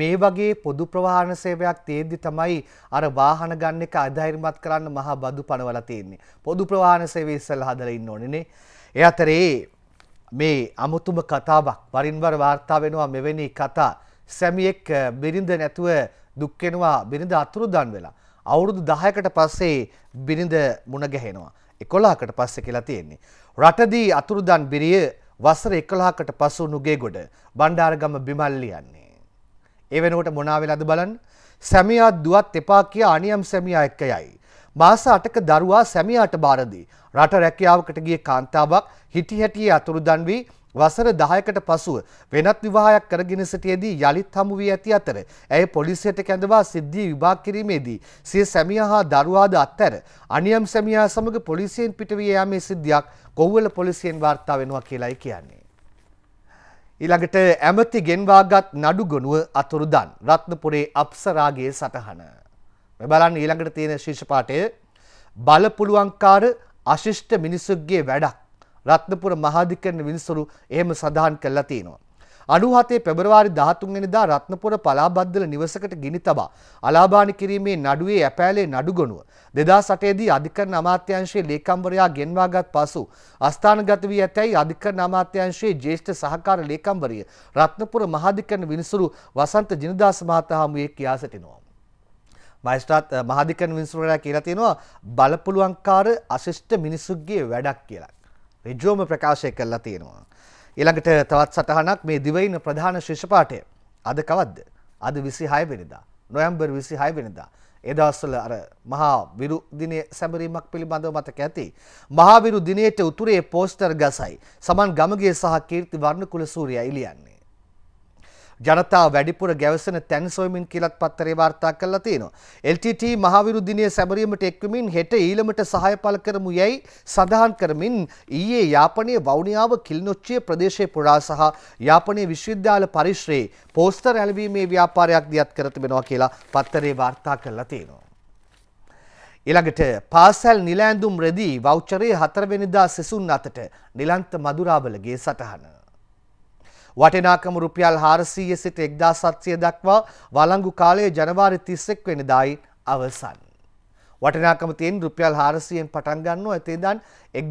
මේ වගේ පොදු ප්‍රවාහන සේවයක් තියෙද්දි තමයි අර වාහන ගන්න එක අධෛර්යමත් කරන්න මහා බදු පනවලා තියෙන්නේ. පොදු ප්‍රවාහන සේවය ඉස්සෙල්ලා හදලා ඉන්න ඕනේ නේ. ඒ අතරේ මේ අමුතුම කතාවක් වරින්වර වාර්තා වෙනවා මෙවැනි කතා සැමියෙක් බිරිඳ නැතුව දුක් වෙනවා බිරිඳ අතුරුදන් වෙලා අවුරුදු 10කට පස්සේ බිරිඳ මුණ ගැහෙනවා 11කට පස්සේ කියලා තියෙන්නේ රටදී අතුරුදන් බිරිය වසර 11කට පසු නුගේගොඩ බණ්ඩාරගම බිමල් ලියන්නේ ඒ වෙනකොට මොනවා වෙලාද බලන්න සැමියා දුවත් එපා කියා අනියම් සැමියා එක්ක යයි මාස 8ක දරුවා සැමියාට බාර දී රට රැකියාවකට ගිය කාන්තාවක් හිටි හැටියේ අතුරුදන් වී වසර 10කට පසුව වෙනත් විවාහයක් කරගෙන සිටියේදී යලිත් හමු වී ඇති අතර ඇය පොලිසියට කැඳවා සිද්ධිය විභාග කිරීමේදී සිය සැමියා හා දරුවාද අත්හැර අනියම් සැමියා සමග පොලිසියෙන් පිටවී යාමේ සිද්ධියක් කොව්වල පොලිසියෙන් වාර්තා වෙනවා කියලායි කියන්නේ. ඊළඟට ඇමති ගෙන්වාගත් නඩුගොනුව අතුරුදන් රත්නපුරේ අප්සරාගේ සටහන බලන්න ඊළඟට තියෙන ශීර්ෂ පාඨය බලපුලුවන්කාර අශිෂ්ට මිනිසුන්ගේ වැඩක්. රත්නපුර මහාධිකරණ විනිසුරු එහෙම සඳහන් කරලා තියෙනවා. 97 පෙබරවාරි 13 වෙනිදා රත්නපුර පලාබද්දල නිවසකට ගිනි තබා අලාභානි කිරීමේ නඩුවේ ඇපෑලේ නඩුගොනුව 2008 දී අධිකරණ අමාත්‍යාංශයේ ලේකම්වරයා ගෙන්වාගත් පසු අස්ථානගත වී ඇතැයි අධිකරණ අමාත්‍යාංශයේ ජ්‍යෙෂ්ඨ සහකාර ලේකම්වරිය රත්නපුර මහාධිකරණ විනිසුරු වසන්ත ජිනදාස මහතා හමුවේ කියා සිටිනවා. මයිස්ට්‍රාත් මහාධිකරණ මිනිස්සුරලා කියලා තියෙනවා බලපුලුවන්කාර අශිෂ්ට මිනිස්සුන්ගේ වැඩක් කියලා. රිජ්‍රෝම ප්‍රකාශය කළා තියෙනවා. ඊළඟට තවත් සටහනක් මේ දිවයින ප්‍රධාන ශිෂ්‍ය පාඨය. අද කවද්ද? අද 26 වෙනිදා. නොවැම්බර් 26 වෙනිදා. ඒ දවස්වල අර මහා විරු දිනේ සැමරීමක් පිළිබඳව මතක ඇති. මහා විරු දිනේට උතුරේ පෝස්ටර් ගසයි. සමන් ගමගේ සහ කීර්ති වර්ණකුල සූර්යයා ඉලියන්නේ. ජනතාව වැඩිපුර ගැවසෙන තැන් සොයමින් කියලත් පත්තරේ වාර්තා කරලා තියෙනවා. LTT මහවිරුද්ධිනිය සැමරීමට එක්වමින් හෙට ඊළමට සහාය පළ කරමු යැයි සඳහන් කරමින් ඊයේ යාපනයේ වවුනියාව කිල්නොච්චිය ප්‍රදේශයේ පුරා සහ යාපනයේ විශ්වවිද්‍යාල පරිශ්‍රයේ පෝස්ටර් ඇලවීමේ ව්‍යාපාරයක් දියත් කර තිබෙනවා කියලා පත්තරේ වාර්තා කරලා තියෙනවා. ඊළඟට පාසල් නිලෑඳුම් රෙදි වෞචරයේ හතරවෙනිදා සෙසුන් අතට නිලන්ත මදුරාවලගේ සටහන වටිනාකම රුපියල් 400 සිට 1700 දක්වා වළංගු කාලය ජනවාරි 31 වෙනිදායි අවසන්. වටිනාකම තියෙන රුපියල් 400න් පටන් ගන්නවා. ඒ තේදන්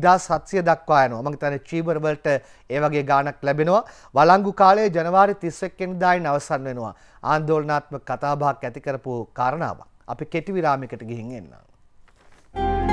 1700 දක්වා යනවා. මම හිතන්නේ චීවර වලට ඒ වගේ ගාණක් ලැබෙනවා. වළංගු කාලය ජනවාරි 31 වෙනිදායින් අවසන් වෙනවා. ආందోලනාත්මක කතාබහක් ඇති කරපු කාරණාවක්. අපි කෙටි විරාමයකට ගිහින් එන්නම්. Thank you.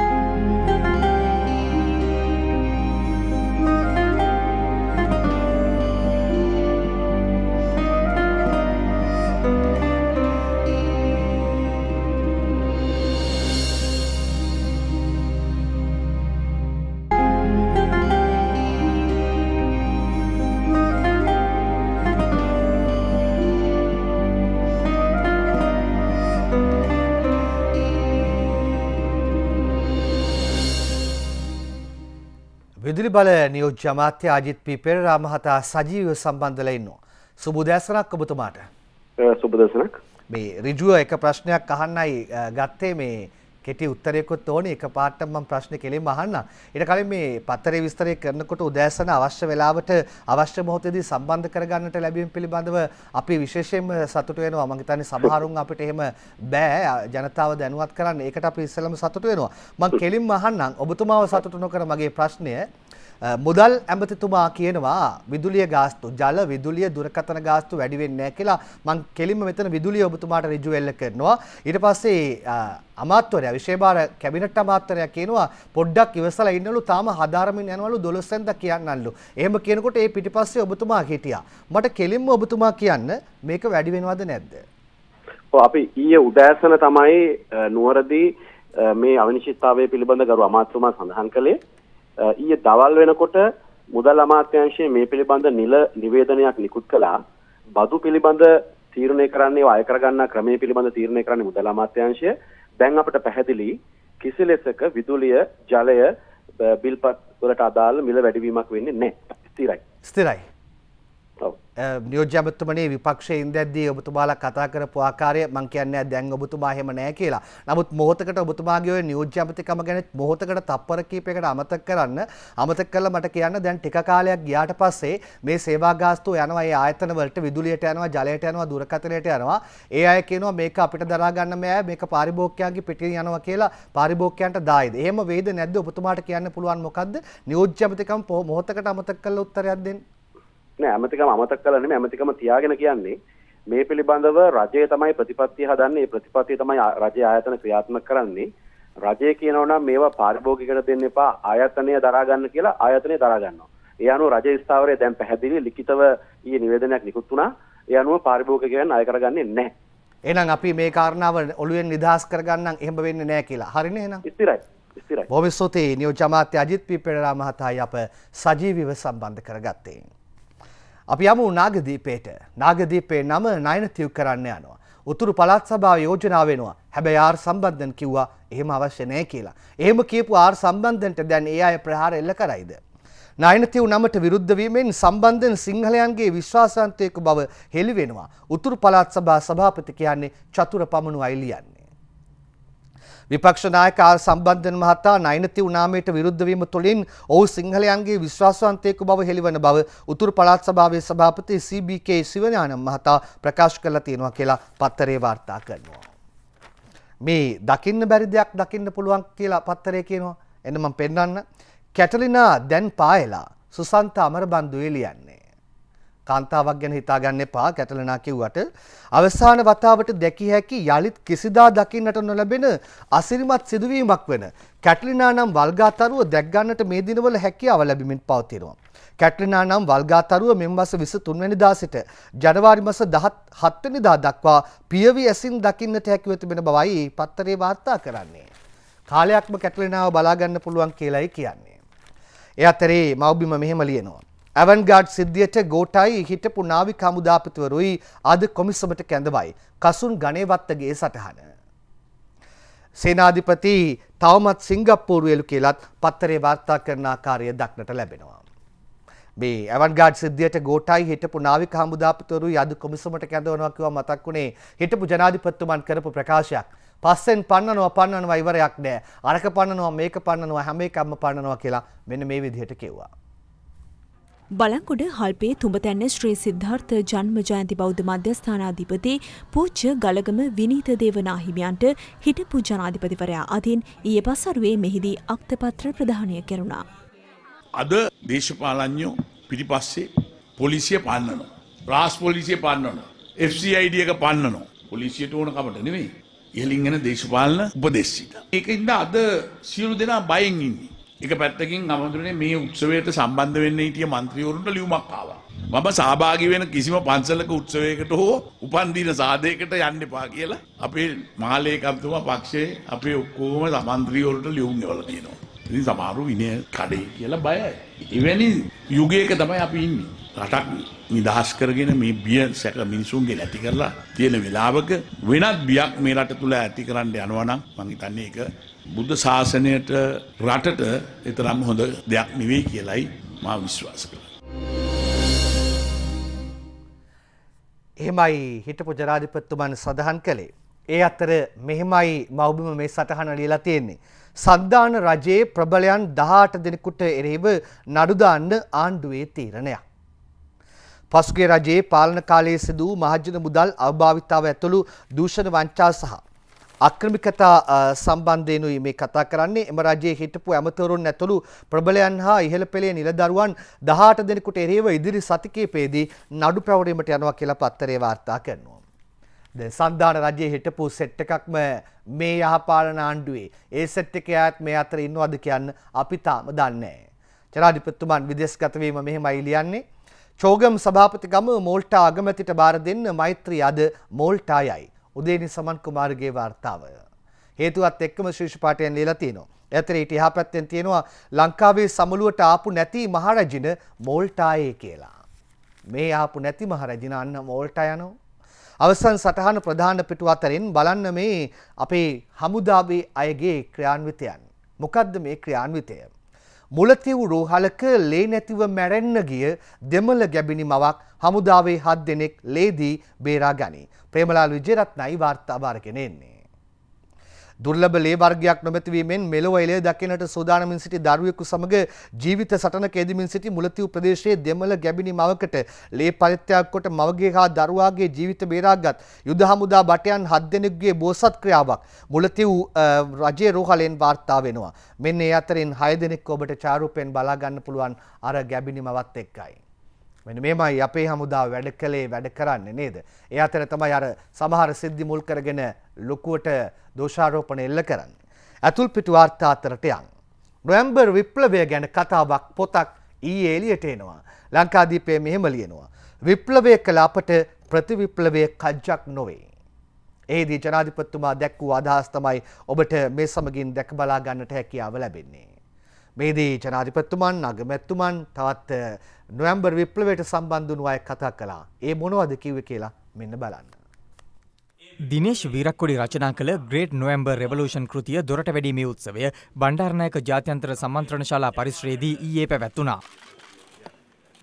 විදුලි බල නියෝජ්‍ය අමාත්‍ය අජිත් පී පෙරේරා මහතා සජීව සම්බන්ධලා ඉන්නවා. සුබ උදෑසනක් ඔබතුමාට. සුබ උදෑසනක්. මේ ඍජුව එක ප්‍රශ්නයක් අහන්නයි ගත්තේ මේ කෙටි උත්තරයකුත් ඕනේ එකපාරට මම ප්‍රශ්නේ කෙලින්ම අහන්නම්. ඊට කලින් මේ පත්තරේ විස්තරය කරනකොට උදෑසන අවශ්‍ය වෙලාවට අවශ්‍ය මොහොතේදී සම්බන්ධ කරගන්නට ලැබීම පිළිබඳව අපි විශේෂයෙන්ම සතුටු වෙනවා. මම හිතන්නේ සමහරුන් අපිට එහෙම බෑ ජනතාව දැනුවත් කරන්න. ඒකට අපි ඉස්සෙල්ලම සතුටු වෙනවා. මම කෙලින්ම අහන්නම් ඔබතුමාව සතුටු නොකර මගේ ප්‍රශ්නය මුදල් ඇමතිතුමා කියනවා විදුලිය ගාස්තු ජල විදුලිය දුරකථන ගාස්තු වැඩි වෙන්නේ කියලා මං කෙලින්ම මෙතන විදුලිය ඔබතුමාට ඍජු එල්ල කරනවා ඊට පස්සේ අමාත්‍යවරයා විශේෂ කැබිනට් අමාත්‍යවරයා කියනවා පොඩ්ඩක් ඉවසලා ඉන්නලු තාම හදාරමින් යනවලු 12 වෙනිදා කියන්නලු එහෙම කියනකොට ඒ පිටිපස්සේ ඔබතුමා හිටියා මට කෙලින්ම ඔබතුමා කියන්න මේක වැඩි වෙනවද නැද්ද අපි ඊයේ උදෑසන තමයි නුවරදී මේ අවිනිශ්චිතතාවය පිළිබඳ ගරු අමාත්‍යතුමා සඳහන් කළේ ඊයේ දවල් වෙනකොට මුදල් අමාත්‍යාංශයේ මේ පිළිබඳ නිල නිවේදනයක් නිකුත් කළා. බදු පිළිබඳ තීරණය කරන්නේ අය කරගන්නා ක්‍රමයේ පිළිබඳ තීරණය කරන්නේ මුදල් අමාත්‍යාංශය. දැන් අපිට පැහැදිලි කිසි ලෙසක විදුලිය, ජලය, බිල්පත් වලට අදාළ මිල වැඩිවීමක් වෙන්නේ නැහැ. ස්ථිරයි. ස්ථිරයි. නියෝජ්‍යමතුමනේ විපක්ෂයේ ඉඳද්දී ඔබතුමාලා කතා කරපු ආකාරය මම කියන්නේ දැන් ඔබතුමා එහෙම නැහැ කියලා. නමුත් මොහොතකට ඔබතුමාගේ ওই නියෝජ්‍යමතිකම ගැන මොහොතකට තප්පර කීපයකට අමතක කරන්න අමතක කරලා මට කියන්න දැන් ටික කාලයක් ගියාට පස්සේ මේ සේවා ගාස්තු යනවා ඒ ආයතන වලට විදුලියට යනවා ජලයට යනවා දුරකථනයට යනවා. ඒ අය කියනවා මේක අපිට දරා ගන්න බෑ මේක පාරිභෝගිකයන්ගේ පිටින් යනවා කියලා පාරිභෝගිකයන්ට දායිද. එහෙම වෙයිද නැද්ද ඔබතුමාට කියන්න පුළුවන් මොකද්ද? නියෝජ්‍යමතිකම මොහොතකට අමතක කරලා උත්තරයක් දෙන්න. නෑ ඇමතිකම අමතක කළා නෙමෙයි ඇමතිකම තියාගෙන කියන්නේ මේ පිළිබඳව රජය තමයි ප්‍රතිපත්තිය හදන්නේ ඒ ප්‍රතිපත්තිය තමයි රජය ආයතන ක්‍රියාත්මක කරන්නේ රජය කියනවා නම් මේවා පාරිභෝගිකයට දෙන්න එපා ආයතනය දරා ගන්න කියලා ආයතනය දරා ගන්නවා ඒ අනුව රජය ස්ථාවරය දැන් පැහැදිලි ලිඛිතව ඊයේ නිවේදනයක් නිකුත් වුණා ඒ අනුව පාරිභෝගිකයන් අය කරගන්නේ නැහැ එහෙනම් අපි මේ කාරණාව ඔළුවෙන් නිදහස් කරගන්නම් එහෙම වෙන්නේ නැහැ කියලා හරිනේ එහෙනම් ස්ථිරයි ස්ථිරයි බොහොම ස්තුතියි නියෝජ්‍ය අමාත්‍ය අජිත් පි පෙරේරා මහතායි අප සජීවීව සම්බන්ධ කරගත්තේ අපි යමු නාගදීපේට නාගදීපේ නම නයනතිව් කරන්න යනවා. උතුරු පළත් සභාව යෝජනාවෙනවා හැබැයි ආර් සම්බන්ධන් කිව්වා එහෙම අවශ්‍ය නෑ කියලා. එහෙම කියපු ආර් සම්බන්ධන්ට දැන් ඒ අය ප්‍රහාර එල්ල කරයිද. නයනතිව් නමට විරුද්ධවීමෙන් සම්බන්ධෙන් සිංහලයන්ගේ විශ්වාසන්තයක බව හෙළිවෙනවා. උතුරු පළාත් සභා සභාපති කියන්නේ චතුර පමණු අයිලියන්නේ. විපක්ෂ නායක ආර් සම්බන්ධන මහතා නයිනති උනාමයට විරුද්ධ වීම තුළින් ඔහු සිංහලයන්ගේ විශ්වාසවන්තයෙකු බව හෙළිවන බව උතුරු පළාත් සභාවේ සභාපති CBK සිවඥානම් මහතා ප්‍රකාශ කරලා තියෙනවා කියලා පත්තරේ වාර්තා කරනවා. මේ දකින්න බැරි දෙයක් දකින්න පුළුවන් කියලා පත්තරේ කියනවා. එන්න මම පෙන්වන්න. කැටලිනා දැන් පායලා සුසන්ත අමරබන්දු එලියන්නේ. කාන්තාවක් ගැන හිතාගන්න එපා කැටලනා කිව්වට අවසාන වතාවට දැකිය හැකි යලිත් කිසිදා දකින්නට නොලැබෙන අසිරිමත් සිදුවීමක් වෙන කැටලිනා නම් වල්ගාතරුව දැක්ගන්නට මේ දිනවල හැකියාව ලැබෙමින් පවතිනවා. කැටලිනා නම් වල්ගාතරුව මෙම මස 23 වෙනිදා සිට ජනවාරි මස 17 වෙනිදා දක්වා පියවි ඇසින් දකින්නට හැකිව තිබෙන බවයි පත්තරේ වාර්තා කරන්නේ. කාලයක්ම කැටලිනාව බලා ගන්න පුළුවන් කියලායි කියන්නේ. ඒ අතරේ මව්බිම මෙහෙම ලියනවා. ඇවන්ගාඩ් සිද්ධියට ගෝටයි හිටපු නාවික හමුදාපතිවරුයි අද කොමිසමට කැඳවයි. කසුන් ගණේවත්තගේ සටහන. සේනාධිපති තවමත් සිංගප්පූරුවලු කියලත් පත්තරේ වාර්තා කරන ආකාරය දක්නට ලැබෙනවා. මේ ඇවන්ගාඩ් සිද්ධියට ගෝටයි හිටපු නාවික හමුදාපතිවරු අද කොමිසමට කැඳවනවා කිව්වා මතක් වුණේ හිටපු ජනාධිපතිතුමන් කරපු ප්‍රකාශයක්. පස්සෙන් පන්නනවා පන්නනවා ඉවරයක් නෑ. අරක පන්නනවා මේක පන්නනවා හැම එකක්ම පන්නනවා කියලා මෙන්න මේ විදිහට කිව්වා. බලංගොඩ හල්පේ තුඹතැන්න ශ්‍රී සිද්ධාර්ථ ජන්ම ජයන්ති බෞද්ධ මධ්‍යස්ථානාධිපති පූජ්‍ය ගලගම විනීත දේවනාහිමියන්ට හිටපු ජනාධිපතිවරයා අතින් ඊයේ පසරුවේ මෙහිදී අක්තපත්‍ර ප්‍රදානය කෙරුණා. අද දේශපාලඥෝ පිටිපස්සේ පොලිසිය පන්නනවා. රාස් පොලිසිය පන්නනවා. FCID එක පන්නනවා. පොලිසියට ඕන කමට නෙමෙයි. ඉහලින් එන දේශපාලන උපදේශිත. ඒකින්ද අද සියලු දෙනා බයෙන් ඉන්නේ. එක පැත්තකින් අමතුරනේ මේ උත්සවයට සම්බන්ධ වෙන්න හිටිය මන්ත්‍රීවරුන්ට ලියුමක් ආවා. මම සහභාගී වෙන කිසිම පන්සලක උත්සවයකට හෝ උපන්දින සාදයකට යන්න එපා කියලා අපේ මහලේකම්තුමා පක්ෂයේ අපේ ඔක්කොම මන්ත්‍රීවරුන්ට ලියුම් එවලා තියෙනවා. ඉතින් සමහරව විනය කඩේ කියලා බයයි. එවැනි යුගයක තමයි අපි ඉන්නේ. රටක් නිදහස් කරගෙන මේ බිය සැක මිනිසුන්ගේ නැති කරලා තියෙන වෙලාවක වෙනත් බියක් මේ රට තුල ඇති කරන්න යනවා නම් මම හිතන්නේ ඒක බුද්ධ ශාසනයට රටට එතරම් හොඳ දෙයක් නෙවෙයි කියලයි මා විශ්වාස කළ. එහෙමයි හිටපු ජනාධිපත්තුමන් සඳහන් කළේ. ඒ අතර මෙහෙමයි මවබිම මේ සටහන ලියලා තියෙන්නේ. සද්ධාන රජයේ ප්‍රබලයන් දහට දෙනෙකුට එරෙහිව නඩුදාන්න ආණ්ඩුවේ තීරණයක්. පසුගේ රජයේ පාලන කාලයේ සිදූ මහජන මුදල් අවභාවිතාව ඇතුළු දූෂණ වංචා සහ අක්‍රමිකතා සම්බන්ධයනුයි මේ කතා කරන්නේ එම රජයේ හිටපු ඇමතවරුන් ඇතුළු ප්‍රබලයන් හා ඉහළ පෙළේ නිලදරුවන් දහට දෙනෙකුට එරේව ඉදිරි සතිකේපේදී නඩු පැවරීමට යනවා කියලා පත්තරේ වාර්තා කරනවා. ද සන්ධාන රජයේ හිටපු සෙට් එකක්ම මේ යහපාලන ආණ්ඩුවේ ඒ සෙට් එකේ ආයත් මේ අතර ඉන්නවද කියන්න අපි තාම දන්නේ නැහැ. ජනාධිපතිතුමන් විදේශගත වීම මෙහෙමයි ලියන්නේ. චෝගම් සභාපතිගම මෝල්ටා අගමැතිට බාර දෙන්න මෛත්‍රී අද මෝල්ටායයි. උදේනි සමන් කුමාරගේ වාර්තාවය. හේතුවත් එක්කම ශීර්ෂ පාඨයෙන් ලියලා තිනවා. ඇතර ඊට එහා පැත්තෙන් තියෙනවා ලංකාවේ සමුළුවට ආපු නැති මහරජින මෝල්ටායේ කියලා. මේ ආපු නැති මහරජින අන්න මෝල්ටා යනවා. අවසන් සටහන ප්‍රධාන පිටු අතරින් බලන්න මේ අපේ හමුදාවේ අයගේ ක්‍රියාන්විතයන්. මොකද්ද මේ ක්‍රියාන්විතය? මුලතිව් රෝහලක ලේ නැතිව මැරෙන්න ගිය දෙමළ ගැබිනි මවක් හමුදාවේ හත් දෙනෙක් ලේදී බේරා ගනී. ප්‍රේමලාල් විජේරත්නයි වාර්තාභාර කෙනෙන්නේ. දුර්ලභ ලේ වර්ගයක් නොමැතිවීමෙන් මෙලොව එළිය දකිනට සූදානමින් සිටි දරුවෙකු සමග ජීවිත සටනක යෙදමින් සිටි මුලතිව් ප්‍රදේශයේ දෙමළ ගැබිනි මවකට ලේ පරිත්‍යාග කොට මවගේ හා දරුවාගේ ජීවිත බේරාගත් යුද හමුදා බටයන් හත් දෙනෙකුගේ බෝසත් ක්‍රියාවක් මුලතිව් රජයේ රෝහලෙන් වාර්තා වෙනවා. මෙන්න ඒ අතරින් 6 දෙනෙක් ඔබට චාරුපෙන් බලා ගන්න පුළුවන් අර ගැබිනි මවත් එක්කයි. මෙන්න මේමයි අපේ හමුදා වැඩ කළේ වැඩ කරන්නේ නේද? ඒ අතර තමයි අර සමහර සිද්ධි මුල් කරගෙන ලොකුවට දෝෂාරෝපණ එල්ල කරන්නේ. ඇතුල් පිටු වාර්තා අතරට යන්න. නොවැම්බර් විප්ලවය ගැන කතාවක් පොතක් ඊයේ එළියට එනවා. ලංකාදීපයේ මෙහෙම ලියනවා. විප්ලවය කළ අපට ප්‍රතිවිප්ලවය කජ්ජක් නොවේ. එහිදී ජනාධිපතිතුමා දැක්වූ අදහස් තමයි ඔබට මේ සමගින් දැක බලා ගන්නට හැකියාව ලැබෙන්නේ. මේදී ජනාධිපත්තුමන් අගමැත්තුමන් තවත් නොවම්බර් විප්ලවයට සම්බන්ධුණු අය කතා කලා ඒ මොනවද කිව්ව කියලා මෙන්න බලන්න. දිනේශ් විරක්කොඩි රචනා කළ ග්‍රේට් නොවම්බර් රෙවලූෂන් කෘතිය දොරට වැඩීමේ උත්සවය බණ්ඩාරනායක ජාත්‍යන්තර සම්මන්ත්‍රණ ශාලා පරිශ්‍රයේදී ඊයේ පැවැත්වුණා.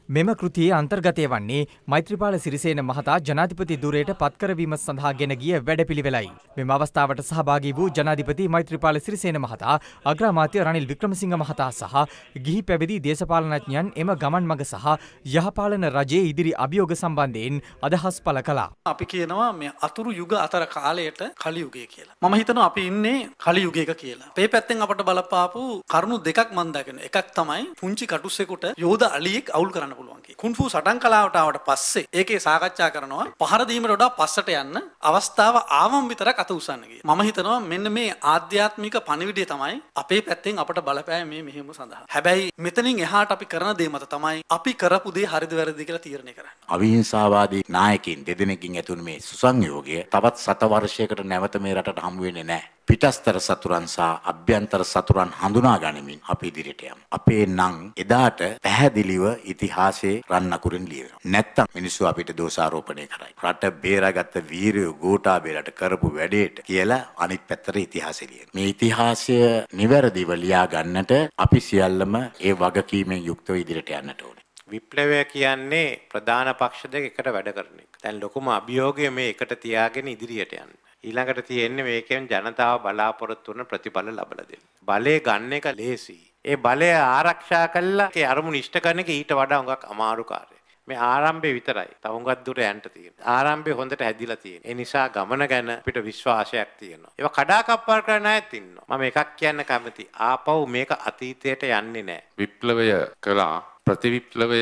මෙම කෘතියේ අන්තර්ගතය වන්නේ මෛත්‍රීපාල සිරිසේන මහතා ජනාධිපති ධුරයට පත්කරවීම සඳහා ගෙන ගිය වැඩපිළිවෙලයි. මෙම අවස්ථාවට සහභාගී වූ ජනාධිපති මෛත්‍රීපාල සිරිසේන මහතා, අග්‍රාමාත්‍ය රනිල් වික්‍රමසිංහ මහතා සහ ගිහි පැවිදි දේශපාලනඥයන් එම ගමන් මඟ සහ යහපාලන රජයේ ඉදිරි අභියෝග සම්බන්ධයෙන් අදහස් පළ කළා. අපි කියනවා මේ අතුරු යුග අතර කාලයට කලියුගය කියලා. මම හිතනවා අපි ඉන්නේ කලියුගයක කියලා. මේ පැත්තෙන් අපට බලපාපු කරුණු දෙකක් මම දකිනවා. එකක් තමයි පුංචි කටුස්සෙකුට යෝධ අලියෙක් අවුල් කරන්න කරන්න පුළුවන් කිය. කුන්ෆු සටන් කලාවට ආවට පස්සේ ඒකේ සාකච්ඡා කරනවා පහර දීමට වඩා පස්සට යන්න අවස්ථාව ආවම විතරක් අත උසන්න කිය. මම හිතනවා මෙන්න මේ ආධ්‍යාත්මික පණිවිඩය තමයි අපේ පැත්තෙන් අපට බලපෑ මේ මෙහෙම සඳහා. හැබැයි මෙතනින් එහාට අපි කරන දේ මත තමයි අපි කරපු දේ හරිද වැරදිද කියලා තීරණය කරන්නේ. අවිහිංසාවාදී නායකින් දෙදෙනෙකින් ඇතුළු මේ සුසංයෝගය තවත් සත වර්ෂයකට නැවත මේ රටට හමු වෙන්නේ නැහැ. පිටස්තර සතුරන් සහ අභ්‍යන්තර සතුරන් හඳුනා ගනිමින් අපි ඉදිරියට යමු. අපේ නම් එදාට පැහැදිලිව ඉතිහාසයේ රන්නකුරින් ලියවෙනවා. නැත්තම් මිනිස්සු අපිට දෝෂාරෝපණය කරයි. රට බේරාගත්ත වීරයෝ ගෝඨාභයලට කරපු වැඩේට කියලා අනිත් පැත්තට ඉතිහාසය ලියන. මේ ඉතිහාසය නිවැරදිව ලියා ගන්නට අපි සියල්ලම ඒ වගකීමෙන් යුක්තව ඉදිරියට යන්නට ඕනේ. විප්ලවය කියන්නේ ප්‍රධාන පක්ෂ දෙක එකට වැඩ කරන එක. දැන් ලොකුම අභියෝගය මේ එකට තියාගෙන ඉදිරියට යන්න. ඊළඟට තියෙන්නේ මේකෙන් ජනතාව බලාපොරොත්තු වන ප්‍රතිඵල ලබලා දෙන්න. බලය ගන්න එක ලේසියි. ඒ බලය ආරක්ෂා කළා ඒ අරමුණු ඉෂ්ට කරන එක ඊට වඩා හුඟක් අමාරු කාර්යයක්. මේ ආරම්භය විතරයි. තව හුඟක් දුර යන්න තියෙනවා. ආරම්භය හොඳට හැදිලා තියෙනවා. ඒ නිසා ගමන ගැන අපිට විශ්වාසයක් තියෙනවා. ඒවා කඩාකප්පල් කරන්න අයත් ඉන්නවා. මම එකක් කියන්න කැමතියි. ආපහු මේක අතීතයට යන්නේ නැහැ. විප්ලවය කළා ප්‍රතිවිප්ලවය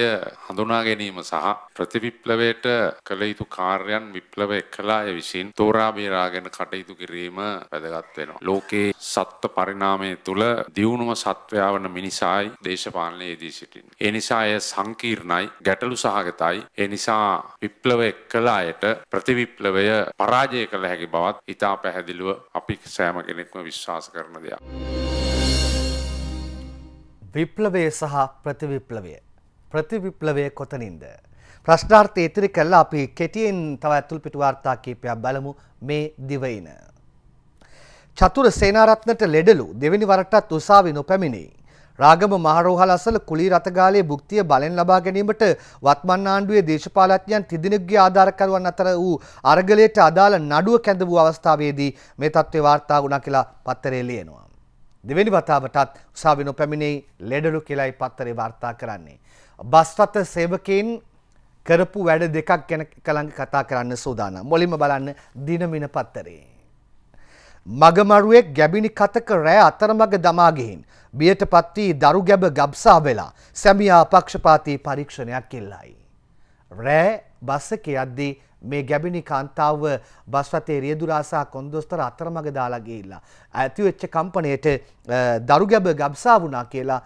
හඳුනා ගැනීම සහ ප්‍රතිවිප්ලවයට කළ යුතු කාර්යන් විප්ලව එක්කලාය විසින් තෝරා බේරාගෙන කටයුතු කිරීම වැදගත් වෙනවා. ලෝකේ සත්ත්ව පරිණාමය තුළ දියුණුව සත්වයා වන මිනිසායි දේශපාලනයේදී සිටින්. ඒ නිසා එය සංකීර්ණයි, ගැටලු සහගතයි. ඒ නිසා විප්ලව එක්කලායට ප්‍රතිවිප්ලවය පරාජය කළ හැකි බවත් ඉතා පැහැදිලිව අපි සෑම කෙනෙක්ම විශ්වාස කරන දෙයක්. විප්ලවය සහ ප්‍රතිවිප්ලවය. ප්‍රතිවිප්ලවය කොතනින්ද. ප්‍රශ්නාර්ථය ඉතිරි කල්ලා අපි කෙටියෙන් තව ඇතුල් පිටුවාර්තා කීපයක් බලමු මේ දිවයින. චතුර සේනාරත්නට ලෙඩලු දෙවැනි වරටත් උසාවි නොපැමිණෙයි. රාගම මහරෝහල අසල කුලී රථගාලයේ භුක්තිය බලෙන් ලබා ගැනීමට වත්මන් ආණ්ඩුවේ දේශපාලඥයන් තිදෙනෙක්ගේ ආධාරකරුවන් අතර වූ අරගලයට අදාළ නඩුව කැඳ වූ අවස්ථාවේදී මේ තත්ත්වය වාර්තා වුණා කියලා පත්තරේ ලියනවා. දෙවැනි වතාවටත් උසාවි නොපැමිණෙයි ලෙඩලු කියලායි පත්තරේ වාර්තා කරන්නේ. බස්රථ සේවකයන් කරපු වැඩ දෙකක් ගැන කලඟ කතා කරන්න සූදානම්. මුලින්ම බලන්න දිනමින පත්තරේ. මගමරුවෙක් ගැබිනි කතක රෑ අතරමඟ දමා ගිහින් බියට පත් වී දරු ගැබ ගබ්සා වෙලා සැමියා පක්ෂපාතී පරීක්ෂණයක් ඉල්ලයි. රෑ බස් එක යද්දී මේ ගැබිණි කාන්තාව බස් රථයේ රියදුරා සහ කොන්දොස්තර අතරමඟ දාලා ගිහිල්ලා ඇති වෙච්ච කම්පණයට දරු ගැබ ගබ්සා වුණා කියලා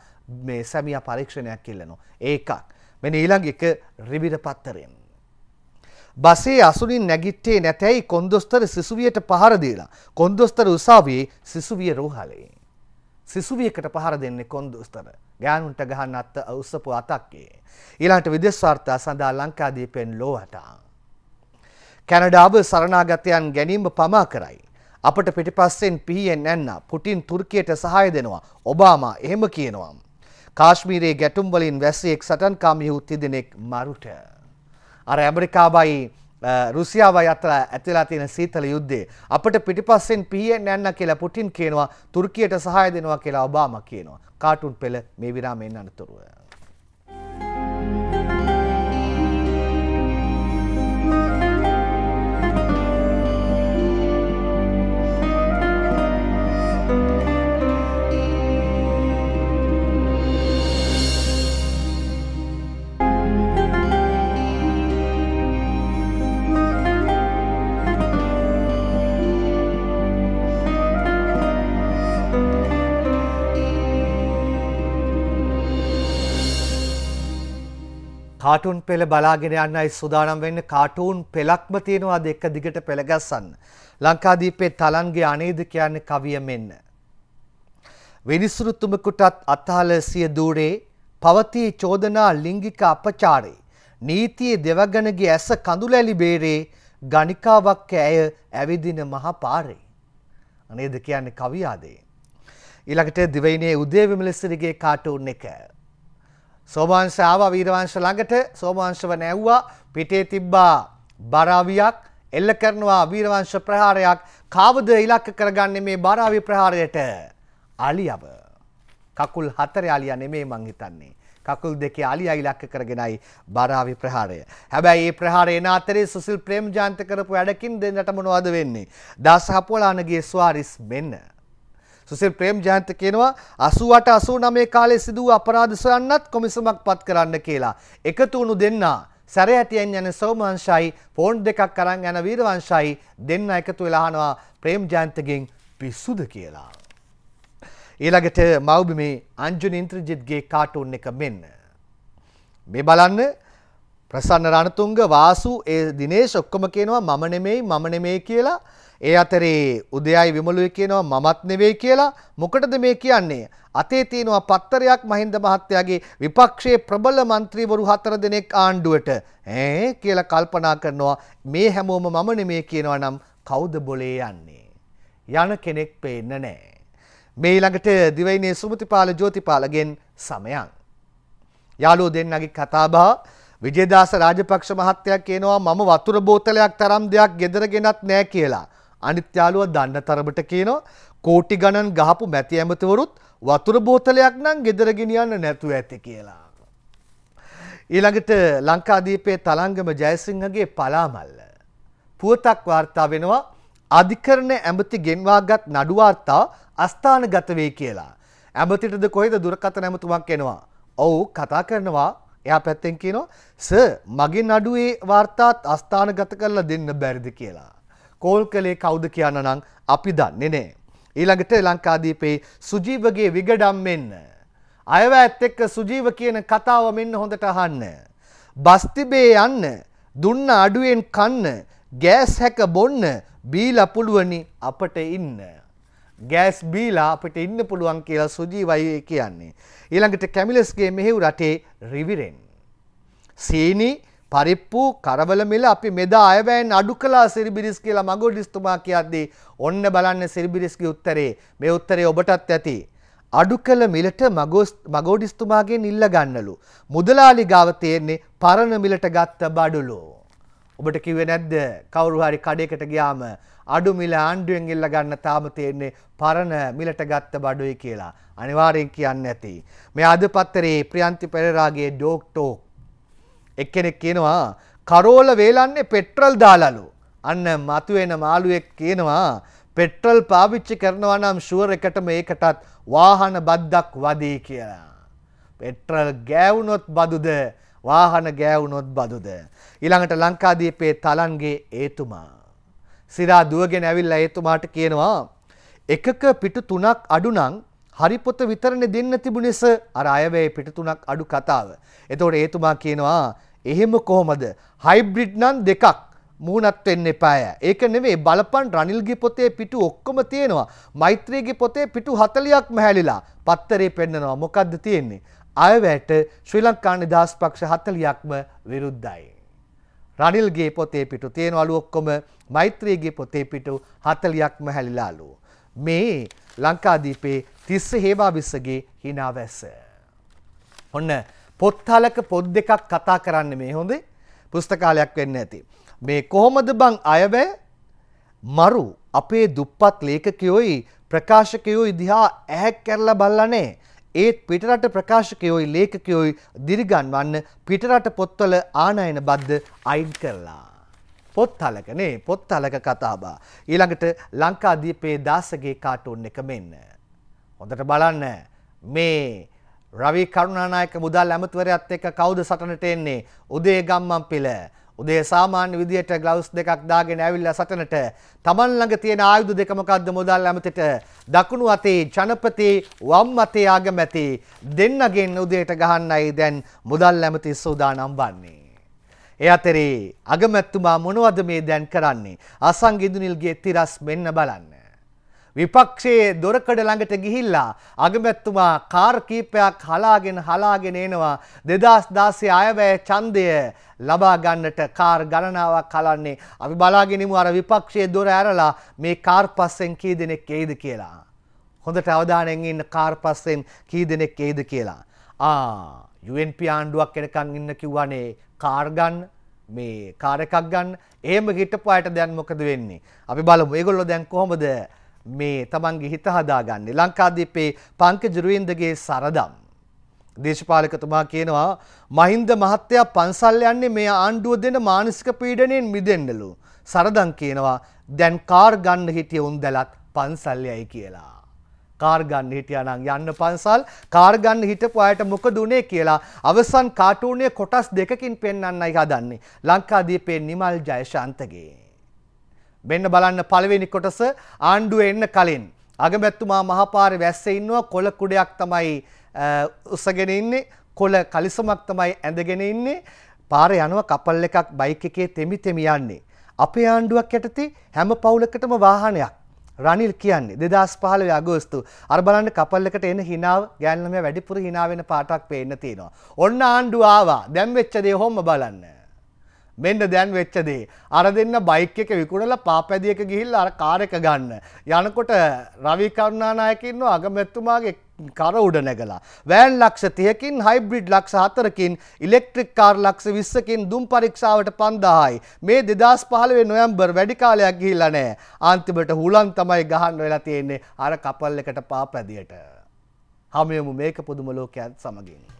මේ සැමියා පරීක්ෂණයක් කෙල්ලනවා. ඒකක්. මෙන්න ඊළඟ එක රිබිර පත්තරයෙන්. බසේ අසුනින් නැගිට්ටේ නැතැයි කොන්දොස්තර සිසුවියට පහර දීලා. කොන්දොස්තර උසාවියේ සිසුවිය රෝහලේ. සිසුවියකට පහර දෙන්නේ කොන්දොස්තර. ගෑනුන්ට ගහන්න අත්ත උස්සපු අතක්කේ. ඊළඟට විදේශ වාර්තා සඳහා ලංකාදීපෙන් ලෝවටා. කැනඩාව සරණාගතයන් ගැනීම පමා කරයි. අපට පිටිපස්සෙන් පිහියෙන් ඇන්න පුටින් තුර්කයට සහය දෙනවා ඔබාමා එහෙම කියනවා. කාශ්මීරයේ ගැටුම්වලින් වැස්සෙක් සටන්කාමිහු තිදෙනෙක් මරුට. අර ඇමරිකාබයි රුසියාවයි අතර ඇතිලා තියෙන සීතල යුද්ධේ අපට පිටිපස්සෙන් පිහියෙන් ඇන්න කියලා පුටින් කියනවා තුර්කියට සහය දෙනවා කියලා ඔබාමා කියනවා. කාටුන් පෙළ මේ විරාමයෙන් අනතුරුව. කාටුන් පෙළ බලාගෙන යන්නයි සූදානම් වෙන්න කාටුන් පෙළක්ම තියෙනවා දෙක දිගට පෙළ ගැස්සන්න. ලංකාදීපේ තලන්ගේ අනේද කියන්නේ කවිය මෙන්න. විනිසුරු තුමකුටත් අතහල සිය দূරේ පවතී චෝදනා ලිංගික අපචාරේ නීතියේ දෙවගණගේ ඇස කඳුලැලි බේරේ ගණිකාවක් ඇය ඇවිදින මහ පාරේ. අනේද කියන්නේ කවියාදේ. ඊළඟට දිවයිනේ උදේ විමලසිරිගේ කාටුන් එක සෝමවංශ ආවා වීරවංශ ළඟට සෝමවංශව නැව්වා පිටේ තිබ්බා බරාවියක් එල්ල කරනවා වීරවංශ ප්‍රහාරයක් කාවද ඉලක්ක කරගන්නේ මේ බරාවි ප්‍රහාරයට අලියව කකුල් හතරේ අලියා නෙමෙයි මං හිතන්නේ කකුල් දෙකේ අලියා ඉලක්ක කරගෙනයි බරාවි ප්‍රහාරය. හැබැයි මේ ප්‍රහාරය එන අතරේ සුසිල් ප්‍රේමජාන්ත කරපු වැඩකින් දෙන්නට මොනවද වෙන්නේ? දාසහපුවලානගේ ස්වාරිස් මෙන්න සුසිල් ප්‍රේම්ජයන්ත කියනවා 88 89 කාලේ සිදු වූ අපරාධ සොයන්නත් කොමිසමක් පත් කරන්න කියලා. එකතු වුණු දෙන්නා සැර ඇතියෙන් යන සෝමවංශයි ෆෝන් දෙකක් අරන් යන වීරවංශයි දෙන්න එකතු වෙලා අහනවා ප්‍රේම්ජයන්තගෙන් පිස්සුද කියලා. ඊළඟට මව්බිමේ අංජුන ඉන්ද්‍රජිත්ගේ කාටුන් එක මෙන්න. මේ බලන්න ප්‍රසන්න රණතුංග වාසු ඒ දිනේශ ඔක්කොම කියනවා මම නෙමෙයි මම නෙමෙයි කියලා ඒ අතරේ උදයයි විමලුයි කියනවා මමත් නෙවෙයි කියලා මොකටද මේ කියන්නේ අතේ තියෙනවා පත්තරයක් මහින්ද මහත්තයාගේ විපක්ෂයේ ප්‍රබල മന്ത്രിවරු හතර දෙනෙක් ආණ්ඩුවට ඈ කියලා කල්පනා කරනවා මේ හැමෝම මම නෙමේ කියනවා නම් කවුද බොලේ යන්නේ යන කෙනෙක් පේන්න නැහැ මේ ළඟට දිවයිනේ සුමතිපාල ජෝතිපාලගෙන් සමයන් යාළුවෝ දෙන්නගේ කතාබහ විජේදාස රාජපක්ෂ මහත්තයා කියනවා මම වතුර බෝතලයක් තරම් දෙයක් ගෙදර ගෙනත් නැහැ කියලා අනිත් යාළුවා දන්න තරමට කියනවා කෝටි ගණන් ගහපු මැති ඇමතිවරුත් වතුර බෝතලයක් නම් ගෙදර ගෙනියන්න නැතුව ඇති කියලා. ඊළඟට ලංකාදීපයේ තලංගම ජයසිංහගේ පලාමල්ල. පුවතක් වාර්තා වෙනවා අධිකරණ ඇමති ගෙන්වාගත් නඩුවාර්තා අස්ථානගත වේ කියලා. ඇමතිටද කොහෙද දුරකථන ඇමතුමක් එනවා. ඔව් කතා කරනවා එයා පැත්තෙන් කියනවා ස මගේ නඩුවේ වාර්තාත් අස්ථානගත කරලා දෙන්න බැරිද කියලා. කෝල් කළේ කවුද කියන්න නම් අපි දන්නේ නෑ. ඊළඟට ලංකාදීපේ සුජීවගේ විගඩම් මෙන්න. අයවැත් එක්ක සුජීව කියන කතාව මෙන්න හොඳට අහන්න. බස්තිබේ යන්න, දුන්න අඩුවෙන් කන්න, ගෑස් හැක බොන්න, බීලා පුළුවනි අපට ඉන්න. ගෑස් බීලා අපිට ඉන්න පුළුවන් කියලා සුජීවයි කියන්නේ. ඊළඟට කැමිලස්ගේ මෙහෙව් රටේ රිවිරෙන්. සීනි පරිප්පු කරවල මිල අපි මෙදා අයවැයෙන් අඩු කළා සිරිබිරිස් කියලා මගොඩිස්තුමා කියද්දී ඔන්න බලන්න සිරිබිරිස්ගේ උත්තරේ මේ උත්තරේ ඔබටත් ඇති අඩු කළ මිලට මගෝඩිස්තුමාගෙන් ඉල්ල ගන්නලු මුදලාලි ගාව තියෙන්නේ පරණ මිලට ගත්ත බඩුලු ඔබට කිව්වේ නැද්ද කවුරු හරි කඩේකට ගියාම අඩු මිල ආණ්ඩුවෙන් ඉල්ල ගන්න තාම තියෙන්නේ පරණ මිලට ගත්ත බඩුයි කියලා අනිවාර්යෙන් කියන්න ඇති මේ අද පත්තරේ ප්‍රියන්ති පෙරේරාගේ ඩෝක් ටෝක් එක්කෙනෙක් කියනවා කරෝල වේලන්නේ පෙට්‍රල් දාලලු. අන්න මතුවෙන මාළුවෙක් කියනවා පෙට්‍රල් පාවිච්චි කරනවා නම් ෂුවර් එකටම ඒකටත් වාහන බද්දක් වදී කියලා. පෙට්‍රල් ගෑවුනොත් බදුද වාහන ගෑවුනොත් බදුද. ඊළඟට ලංකාදීපේ තලන්ගේ ඒතුමා. සිරා දුවගෙන ඇවිල්ලා ඒතුමාට කියනවා එකක පිටු තුනක් අඩු නම් හරි පොත විතරනේ දෙන්න තිබුණේස අර අයවැය පිටු තුනක් අඩු කතාව. එතකොට ඒතුමා කියනවා එහෙම කොහොමද හයිබ්‍රිඩ් නම් දෙකක් මූණත් වෙන්න එපාය. ඒක නෙවෙයි බලපන් රනිල්ගේ පොතේ පිටු ඔක්කොම තියෙනවා. මෛත්‍රීගේ පොතේ පිටු 40ක්ම හැලිලා පත්තරේ පෙන්නනවා. මොකද්ද තියෙන්නේ? අයවැයට ශ්‍රී ලංකා නිදහස් පක්ෂ 40ක්ම විරුද්ධයි. රනිල්ගේ පොතේ පිටු තියෙනවලු ඔක්කොම මෛත්‍රීගේ පොතේ පිටු 40ක්ම හැලිලාලු. මේ ලංකාදීපේ තිස්ස හේවාවිස්සගේ හිනාවැස්ස. ඔන්න පොත්හලක පොත් දෙකක් කතා කරන්න මේ හොඳේ පුස්තකාලයක් වෙන්න ඇති. මේ කොහොමද බං අයවැය මරු අපේ දුප්පත් ලේකකයෝයි ප්‍රකාශකයෝයි දිහා ඇහැක් කරලා බල්ලනේ. ඒත් පිටරට ප්‍රකාශකයෝයි ලේකකයෝයි දිරිගන්වන්න පිටරට පොත්වල ආනයන බද්ධ අයින් කරලා. පොත්හලකනේ පොත්හලක කතාබා. ඊළඟට ලංකාදීපේ දාසගේ කාටුන් එක මෙන්න. හොඳට බලන්න මේ රවි කරුණානායක මුදල් ඇමතිවරයාත් එක්ක කවුද සටනට එන්නේ? උදේ ගම්මන්පිල. උදේ සාමාන්‍ය විදියට ග්ලව්ස් දෙකක් දාගෙන ඇවිල්ලා සටනට. Taman ළඟ තියෙන ආයුධ දෙක මොකද්ද මුදල් ඇමතිට? දකුණු අතේ ජනපති වම් අතේ ආගමැති දෙන්නගෙන් උදේට ගහන්නයි දැන් මුදල් ඇමති සූදානම් වන්නේ. ඒ අතරේ අගමැතුමා මොනවද මේ දැන් කරන්නේ? අසංගිදුනිල්ගේ තිරස් මෙන්න බලන්න. විපක්ෂයේ දොරකඩ ළඟට ගිහිල්ලා අගමැතිතුමා කාර් කීපයක් හලාගෙන හලාගෙන එනවා 2016 අයවැය ඡන්දය ලබා ගන්නට කාර් ගණනාවක් හලන්නේ අපි බලාගෙන ඉමු අර විපක්ෂයේ දොර ඇරලා මේ කාර් පස්සෙන් කී දෙනෙක් එයිද කියලා හොඳට අවධානයෙන් ඉන්න කාර් පස්සෙන් කී දෙනෙක් එයිද කියලා ආ UNP ආණ්ඩුවක් එනකන් ඉන්න කිව්වනේ කාර් ගන්න මේ කාර් එකක් ගන්න එහෙම හිටපු අයට දැන් මොකද වෙන්නේ අපි බලමු ඒගොල්ලෝ දැන් කොහොමද මේ තමන්ගේ හිත හදාගන්නේ ලංකාදීපේ පංකජ රුවෙන්දගේ සරදම්. දේශපාලකතුමා කියනවා මහින්ද මහත්තයා පන්සල් යන්නේ මේ ආණ්ඩුව දෙන මානසික පීඩනයෙන් මිදෙන්නලු. සරදම් කියනවා දැන් කාර් ගන්න හිටිය උන්දලත් පන්සල් යයි කියලා. කාර් ගන්න හිටියා නම් යන්න පන්සල් කාර් ගන්න හිටපු අයට මොකද උනේ කියලා අවසන් කාටුනේ කොටස් දෙකකින් පෙන්වන්නයි හදන්නේ. ලංකාදීපේ නිමල් ජයශාන්තගේ මෙන්න බලන්න පළවෙනි කොටස ආණ්ඩුව එන්න කලින් අගමැතුමා මහපාරේ වැස්සේ ඉන්නවා කොළ කුඩයක් තමයි උසගෙන ඉන්නේ කොළ කලිසමක් තමයි ඇඳගෙන ඉන්නේ පාරේ යනවා කපල් එකක් බයික් එකේ තෙමි තෙමි යන්නේ අපේ ආණ්ඩුවක් යටතේ හැම පවුලකටම වාහනයක් රනිල් කියන්නේ දෙදස් පහලව අගෝස්තු අරබලන්න කපල්ලකට එන හිනාව ගෑල්ලම වැඩිපුර හිනාවෙන පාටක් පේන්න තියෙනවා. ඔන්න ආණ්ඩු ආවා දැම් වෙච්චදේ හොම බලන්න. මෙන්න දැන් වෙච්ච දේ. අර දෙන්න බයික් එක විකුණලා පාපැදියක ගිහිල්ලා අර කාර් එක ගන්න. යනකොට රවි කරුණානායක ඉන්නව අගමැතිතුමාගේ කර උඩ නැගලා. වෑන් ලක්ෂ 30කින් හයිබ්‍රිඩ් ලක්ෂ 4කින් ඉලෙක්ට්‍රික් කාර් ලක්ෂ 20කින් දුම් පරීක්ෂාවට 5000යි. මේ 2015 නොවැම්බර් වැඩි කාලයක් ගිහිල්ලා නැහැ. අන්තිමට හුලන් තමයි ගහන්න වෙලා තියෙන්නේ අර කපල් එකට පාපැදියට. හැමෝම මේක පුදුම ලෝකයක් සමගින්.